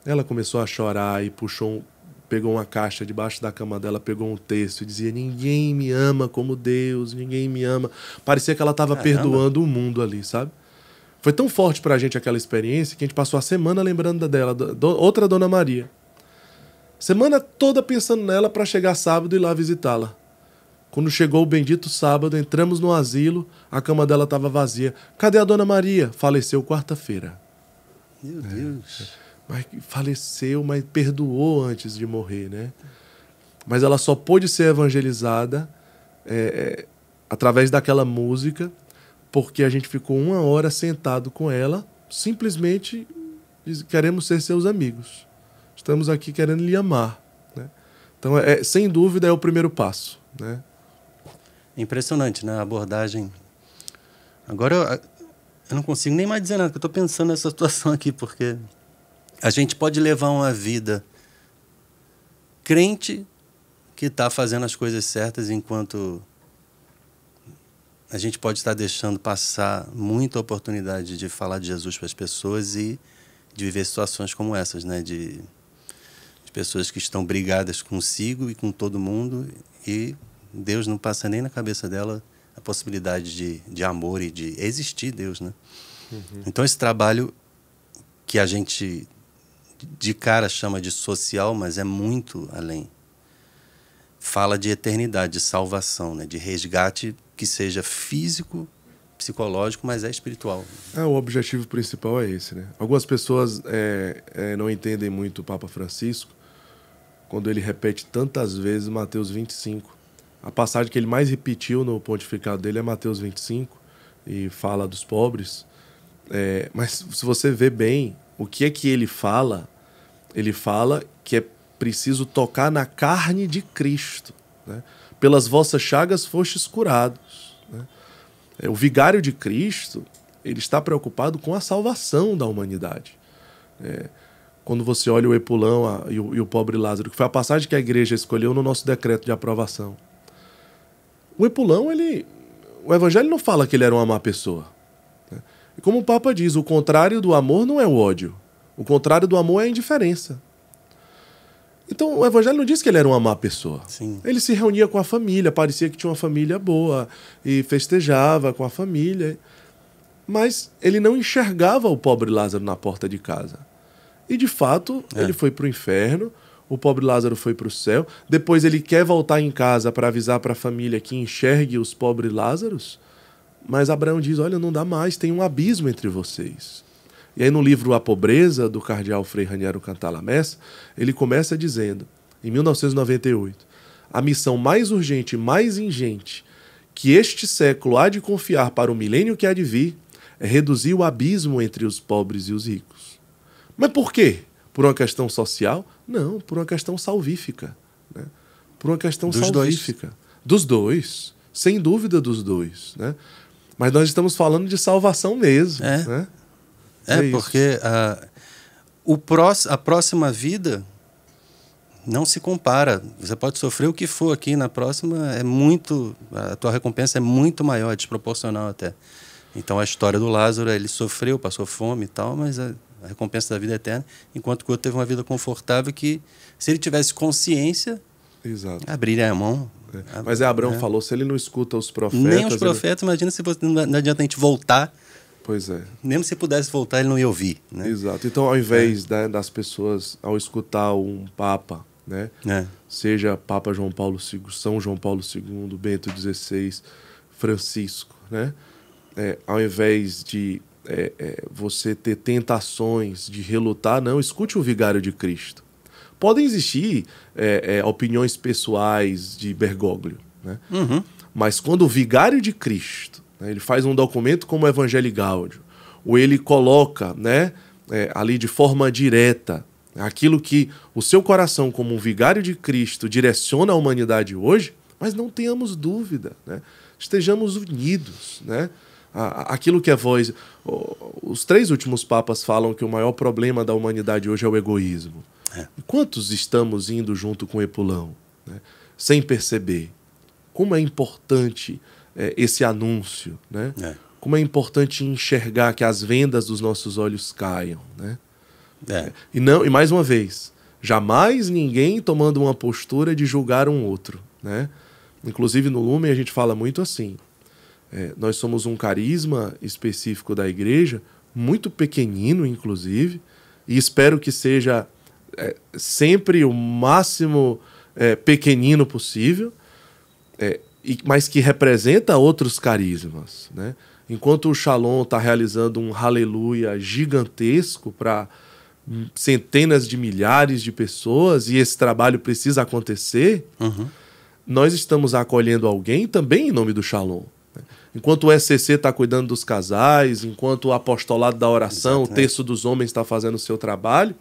Ela começou a chorar e puxou, pegou uma caixa debaixo da cama dela, pegou um texto e dizia: Ninguém me ama como Deus, ninguém me ama. Parecia que ela estava perdoando o mundo ali, sabe? Foi tão forte pra gente aquela experiência que a gente passou a semana lembrando dela, do, outra Dona Maria. Semana toda pensando nela para chegar sábado e ir lá visitá-la. Quando chegou o bendito sábado, entramos no asilo, a cama dela estava vazia. Cadê a dona Maria? Faleceu quarta-feira. Meu Deus. É. Mas faleceu, mas perdoou antes de morrer, né? Mas ela só pôde ser evangelizada é, é através daquela música, porque a gente ficou uma hora sentado com ela, simplesmente queremos ser seus amigos. Estamos aqui querendo lhe amar. Né? Então, é, sem dúvida, é o primeiro passo. Né? Impressionante, né? A abordagem. Agora eu, eu não consigo nem mais dizer nada, porque eu estou pensando nessa situação aqui, porque a gente pode levar uma vida crente que está fazendo as coisas certas enquanto a gente pode estar tá deixando passar muita oportunidade de falar de Jesus para as pessoas e de viver situações como essas, né? De, de pessoas que estão brigadas consigo e com todo mundo e Deus não passa nem na cabeça dela a possibilidade de, de amor e de existir Deus, né? Uhum. Então esse trabalho que a gente de cara chama de social, mas é muito além. Fala de eternidade, de salvação, né? de resgate que seja físico, psicológico, mas é espiritual. É, o objetivo principal é esse. Né? Algumas pessoas é, é, não entendem muito o Papa Francisco quando ele repete tantas vezes Mateus 25. A passagem que ele mais repetiu no pontificado dele é Mateus 25, e fala dos pobres. É, mas se você vê bem o que é que ele fala, ele fala que é preciso tocar na carne de Cristo. Né? Pelas vossas chagas fostes curados. Né? É, o vigário de Cristo ele está preocupado com a salvação da humanidade. É, quando você olha o Epulão a, e, o, e o pobre Lázaro, que foi a passagem que a igreja escolheu no nosso decreto de aprovação. O Epulão, ele. O evangelho não fala que ele era uma má pessoa. Né? E como o Papa diz, o contrário do amor não é o ódio. O contrário do amor é a indiferença. Então o evangelho não diz que ele era uma má pessoa. Sim. Ele se reunia com a família, parecia que tinha uma família boa e festejava com a família. Mas ele não enxergava o pobre Lázaro na porta de casa. E de fato, é. ele foi para o inferno o pobre Lázaro foi para o céu. Depois ele quer voltar em casa para avisar para a família que enxergue os pobres Lázaros. Mas Abraão diz: Olha, não dá mais, tem um abismo entre vocês. E aí, no livro A Pobreza, do cardeal Frei Raniero Cantalamessa, ele começa dizendo, em 1998, a missão mais urgente, mais ingente, que este século há de confiar para o milênio que há de vir, é reduzir o abismo entre os pobres e os ricos. Mas por quê? Por uma questão social? Não, por uma questão salvífica. Né? Por uma questão dos salvífica. Dois. Dos dois. Sem dúvida dos dois. Né? Mas nós estamos falando de salvação mesmo. É, né? é, é porque a, o prós, a próxima vida não se compara. Você pode sofrer o que for aqui na próxima, é muito a tua recompensa é muito maior, desproporcional até. Então a história do Lázaro, ele sofreu, passou fome e tal, mas a, é, a recompensa da vida é eterna, enquanto que o outro teve uma vida confortável que, se ele tivesse consciência, Exato. abriria a mão. É. Mas é, Abraão é. falou, se ele não escuta os profetas... Nem os profetas, ele... imagina se não adianta a gente voltar Pois é. Mesmo se pudesse voltar, ele não ia ouvir. Né? Exato. Então, ao invés é. né, das pessoas, ao escutar um Papa, né? É. Seja Papa João Paulo II, São João Paulo II, Bento XVI, Francisco, né? É, ao invés de é, é, você ter tentações de relutar, não. Escute o vigário de Cristo. Podem existir é, é, opiniões pessoais de Bergoglio, né? Uhum. Mas quando o vigário de Cristo, né, ele faz um documento como o Evangelho Gáudio, ou ele coloca, né, é, ali de forma direta, aquilo que o seu coração como um vigário de Cristo direciona à humanidade hoje, mas não tenhamos dúvida, né? Estejamos unidos, né? aquilo que é voz. Os três últimos papas falam que o maior problema da humanidade hoje é o egoísmo. É. Quantos estamos indo junto com Epulão, né? sem perceber? Como é importante é, esse anúncio, né? É. Como é importante enxergar que as vendas dos nossos olhos caiam, né? É. E não, e mais uma vez, jamais ninguém tomando uma postura de julgar um outro, né? Inclusive no Lumen a gente fala muito assim. É, nós somos um carisma específico da igreja, muito pequenino, inclusive, e espero que seja é, sempre o máximo é, pequenino possível, é, e, mas que representa outros carismas. Né? Enquanto o Shalom está realizando um aleluia gigantesco para centenas de milhares de pessoas e esse trabalho precisa acontecer, uhum. nós estamos acolhendo alguém também em nome do Shalom. Enquanto o SCC está cuidando dos casais, enquanto o apostolado da oração, Exatamente. o terço dos homens está fazendo o seu trabalho,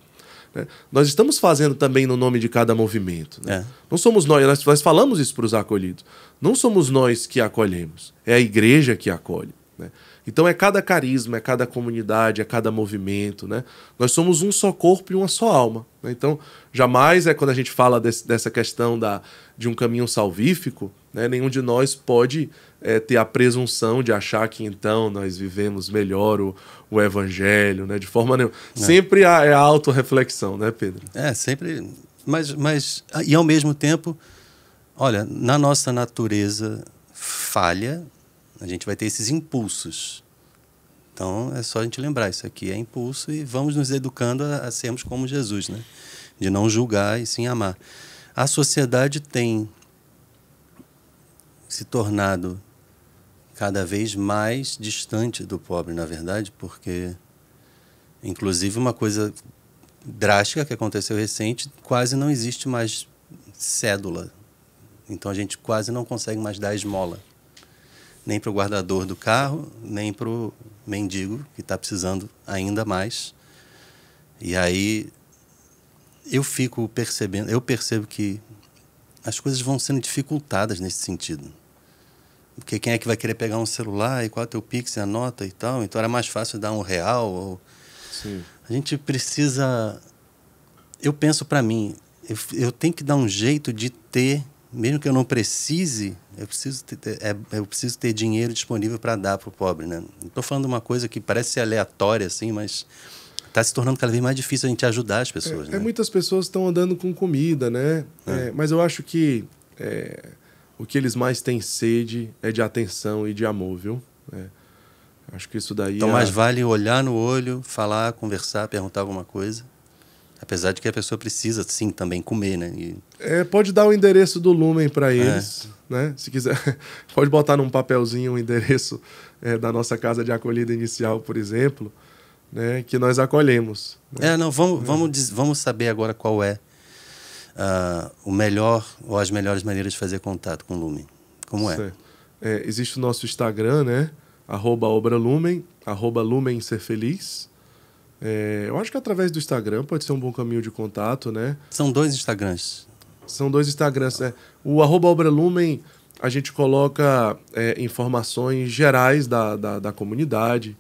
né? nós estamos fazendo também no nome de cada movimento. Né? É. Não somos nós, nós, nós falamos isso para os acolhidos. Não somos nós que acolhemos, é a igreja que acolhe. Né? Então é cada carisma, é cada comunidade, é cada movimento, né? Nós somos um só corpo e uma só alma. Né? Então jamais é quando a gente fala desse, dessa questão da, de um caminho salvífico, né? nenhum de nós pode é, ter a presunção de achar que então nós vivemos melhor o, o evangelho, né? De forma nenhuma. É. Sempre é a autorreflexão, né, Pedro? É, sempre. Mas, mas. Ah, e ao mesmo tempo, olha, na nossa natureza falha, a gente vai ter esses impulsos. Então é só a gente lembrar, isso aqui é impulso e vamos nos educando a, a sermos como Jesus, né? De não julgar e sim amar. A sociedade tem se tornado cada vez mais distante do pobre, na verdade, porque, inclusive, uma coisa drástica que aconteceu recente, quase não existe mais cédula. Então a gente quase não consegue mais dar esmola, nem para o guardador do carro, nem para o mendigo que está precisando ainda mais. E aí eu fico percebendo, eu percebo que as coisas vão sendo dificultadas nesse sentido porque quem é que vai querer pegar um celular e qual é o teu pix e a nota e tal? Então era mais fácil dar um real. Ou... Sim. A gente precisa. Eu penso para mim, eu, eu, tenho que dar um jeito de ter, mesmo que eu não precise, eu preciso ter, é, eu preciso ter dinheiro disponível para dar para o pobre, né? Estou falando uma coisa que parece ser aleatória assim, mas está se tornando cada vez mais difícil a gente ajudar as pessoas. É, é né? é muitas pessoas estão andando com comida, né? É. é mas eu acho que é, o que eles mais têm sede é de atenção e de amor, viu? É. Acho que isso daí. Então, é... mais vale olhar no olho, falar, conversar, perguntar alguma coisa. Apesar de que a pessoa precisa, sim, também comer, né? E... É, pode dar o endereço do Lumen para é. eles, é. né? Se quiser, pode botar num papelzinho o endereço é, da nossa casa de acolhida inicial, por exemplo, né? Que nós acolhemos. Né? É, não, vamos, né? vamos, vamos saber agora qual é uh, o melhor ou as melhores maneiras de fazer contato com o Lumen? Como é? é? Existe o nosso Instagram, né? Arroba Obra Lumen, arroba Lumen Ser Feliz. É, eu acho que é através do Instagram pode ser um bom caminho de contato, né? São dois Instagrams. São dois Instagrams, né? O arroba Obra Lumen, a gente coloca é, informações gerais da, da, da comunidade,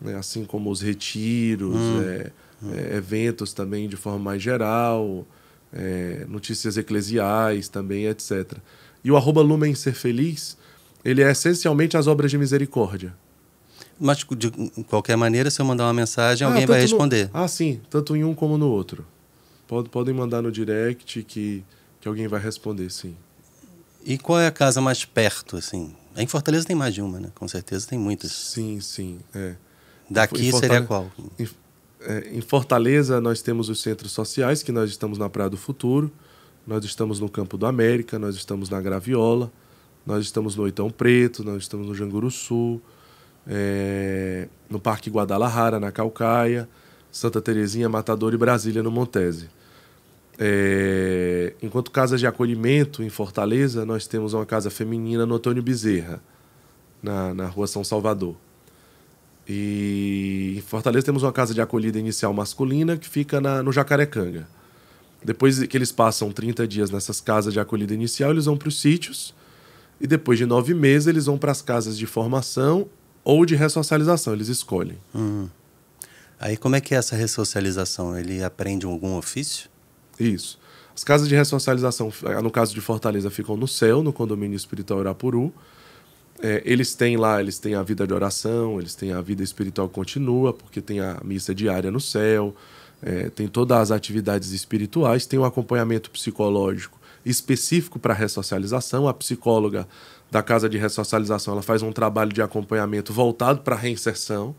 né? assim como os retiros, hum. Hum. eventos também de forma mais geral, é, notícias eclesiais também, etc. E o arroba Lumen Ser Feliz, ele é essencialmente as obras de misericórdia. Mas, de qualquer maneira, se eu mandar uma mensagem, ah, alguém vai responder. No... Ah, sim, tanto em um como no outro. Podem mandar no direct que, que alguém vai responder, sim. E qual é a casa mais perto, assim? Em Fortaleza tem mais de uma, né? Com certeza tem muitas. Sim, sim, é. Daqui seria qual? é, em Fortaleza, nós temos os centros sociais, que nós estamos na Praia do Futuro, nós estamos no Campo do América, nós estamos na Graviola, nós estamos no Oitão Preto, nós estamos no Janguru Sul, é, no Parque Guadalajara, na Calcaia, Santa Terezinha, Matador e Brasília, no Montese. É, enquanto casas de acolhimento em Fortaleza, nós temos uma casa feminina no Antônio Bezerra, na, na rua São Salvador. E em Fortaleza temos uma casa de acolhida inicial masculina que fica na, no Jacarecanga. Depois que eles passam 30 dias nessas casas de acolhida inicial, eles vão para os sítios. E depois de nove meses, eles vão para as casas de formação ou de ressocialização, eles escolhem. Uhum. Aí como é que é essa ressocialização? Ele aprende algum ofício? Isso. As casas de ressocialização, no caso de Fortaleza, ficam no céu, no condomínio espiritual Urapuru é, eles têm lá, eles têm a vida de oração, eles têm a vida espiritual continua, porque tem a missa diária no céu, é, tem todas as atividades espirituais, tem o um acompanhamento psicológico específico para ressocialização. A psicóloga da casa de ressocialização ela faz um trabalho de acompanhamento voltado para a reinserção,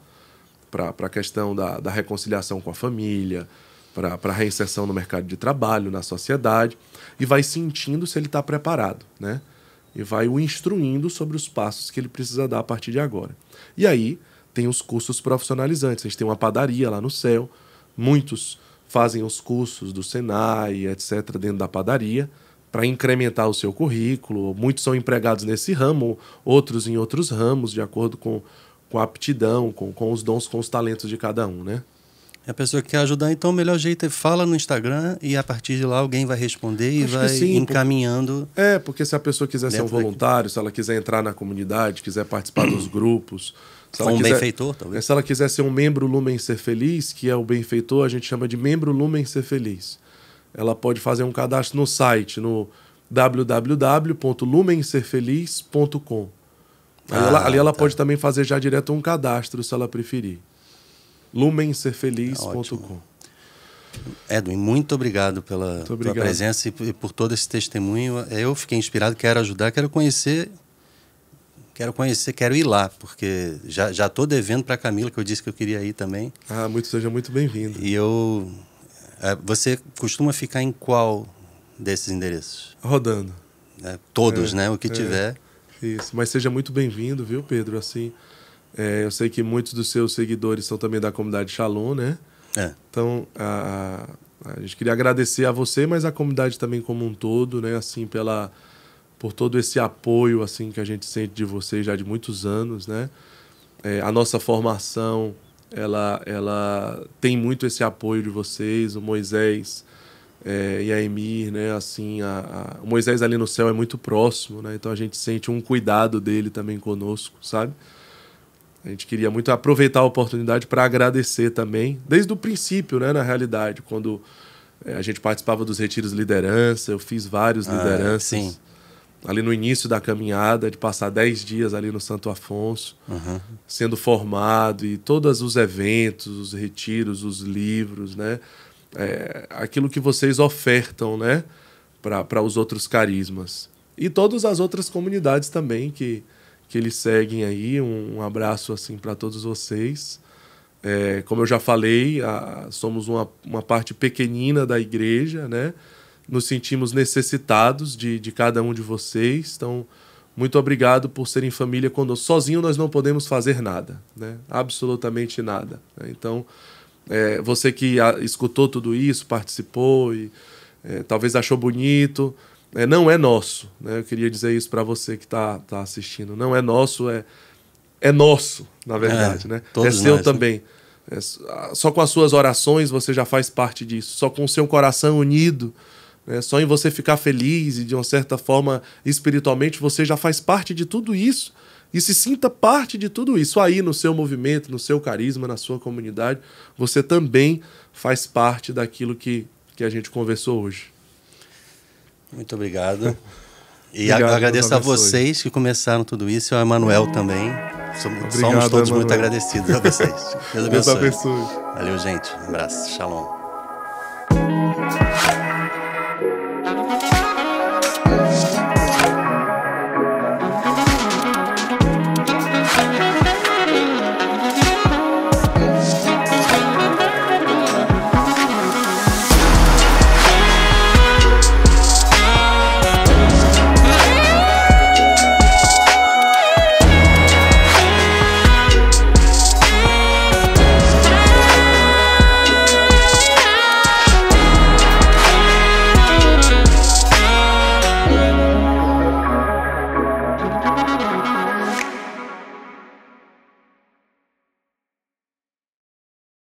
para a questão da, da reconciliação com a família, para a reinserção no mercado de trabalho, na sociedade, e vai sentindo se ele está preparado, né? e vai o instruindo sobre os passos que ele precisa dar a partir de agora. E aí tem os cursos profissionalizantes. A gente tem uma padaria lá no céu, muitos fazem os cursos do Senai, etc., dentro da padaria, para incrementar o seu currículo. Muitos são empregados nesse ramo, outros em outros ramos, de acordo com, com a aptidão, com, com os dons, com os talentos de cada um, né? É a pessoa que quer ajudar, então o melhor jeito é fala no Instagram e a partir de lá alguém vai responder e Acho vai sim, encaminhando. É, porque se a pessoa quiser ser um voluntário, daqui. se ela quiser entrar na comunidade, quiser participar dos grupos. Se um quiser, benfeitor, talvez. Se ela quiser ser um membro Lumen Ser Feliz, que é o benfeitor, a gente chama de membro Lumen Ser Feliz. Ela pode fazer um cadastro no site, no www.lumenserfeliz.com. Ah, ali ela, ali ela tá. pode também fazer já direto um cadastro, se ela preferir lumenserfeliz.com. Tá Edwin, muito obrigado pela muito obrigado. tua presença e por todo esse testemunho. Eu fiquei inspirado, quero ajudar, quero conhecer, quero conhecer, quero ir lá, porque já já estou devendo para a Camila que eu disse que eu queria ir também. Ah, muito seja muito bem-vindo. E eu, é, você costuma ficar em qual desses endereços? Rodando. É, todos, é, né? O que é, tiver. Isso. Mas seja muito bem-vindo, viu, Pedro? Assim. É, eu sei que muitos dos seus seguidores são também da comunidade Shalom, né? É. Então, a, a, gente queria agradecer a você, mas a comunidade também como um todo, né? Assim, pela, por todo esse apoio assim que a gente sente de vocês já de muitos anos, né? É, a nossa formação, ela, ela tem muito esse apoio de vocês, o Moisés é, e a Emir, né? Assim, a, a, o Moisés ali no céu é muito próximo, né? Então a gente sente um cuidado dele também conosco, sabe? A gente queria muito aproveitar a oportunidade para agradecer também, desde o princípio, né, na realidade, quando eh, a gente participava dos retiros liderança, eu fiz vários ah, lideranças. Sim. Ali no início da caminhada, de passar 10 dias ali no Santo Afonso, uhum. sendo formado, e todos os eventos, os retiros, os livros, né? É, aquilo que vocês ofertam, né? Para os outros carismas. E todas as outras comunidades também que, que eles seguem aí. Um, um abraço assim para todos vocês. É, como eu já falei, a, somos uma, uma parte pequenina da igreja, né? Nos sentimos necessitados de, de cada um de vocês. Então, muito obrigado por serem família quando Sozinho nós não podemos fazer nada, né? absolutamente nada. Né? Então, é, você que a, escutou tudo isso, participou e é, talvez achou bonito, é, não é nosso. Né? Eu queria dizer isso para você que está tá assistindo. Não é nosso, é, é nosso, na verdade. É, né? é seu nós, né? também. Né? É, ah, só com as suas orações você já faz parte disso. Só com o seu coração unido, né? só em você ficar feliz e, de uma certa forma, espiritualmente, você já faz parte de tudo isso. E se sinta parte de tudo isso aí no seu movimento, no seu carisma, na sua comunidade. Você também faz parte daquilo que, que a gente conversou hoje. Muito obrigado. E obrigado, agradeço a vocês que começaram tudo isso, e ao Emanuel também. Somos, obrigado, somos todos Emmanuel. muito agradecidos a vocês. Deus abençoe. Deus abençoe. Valeu, gente. Um abraço. Shalom.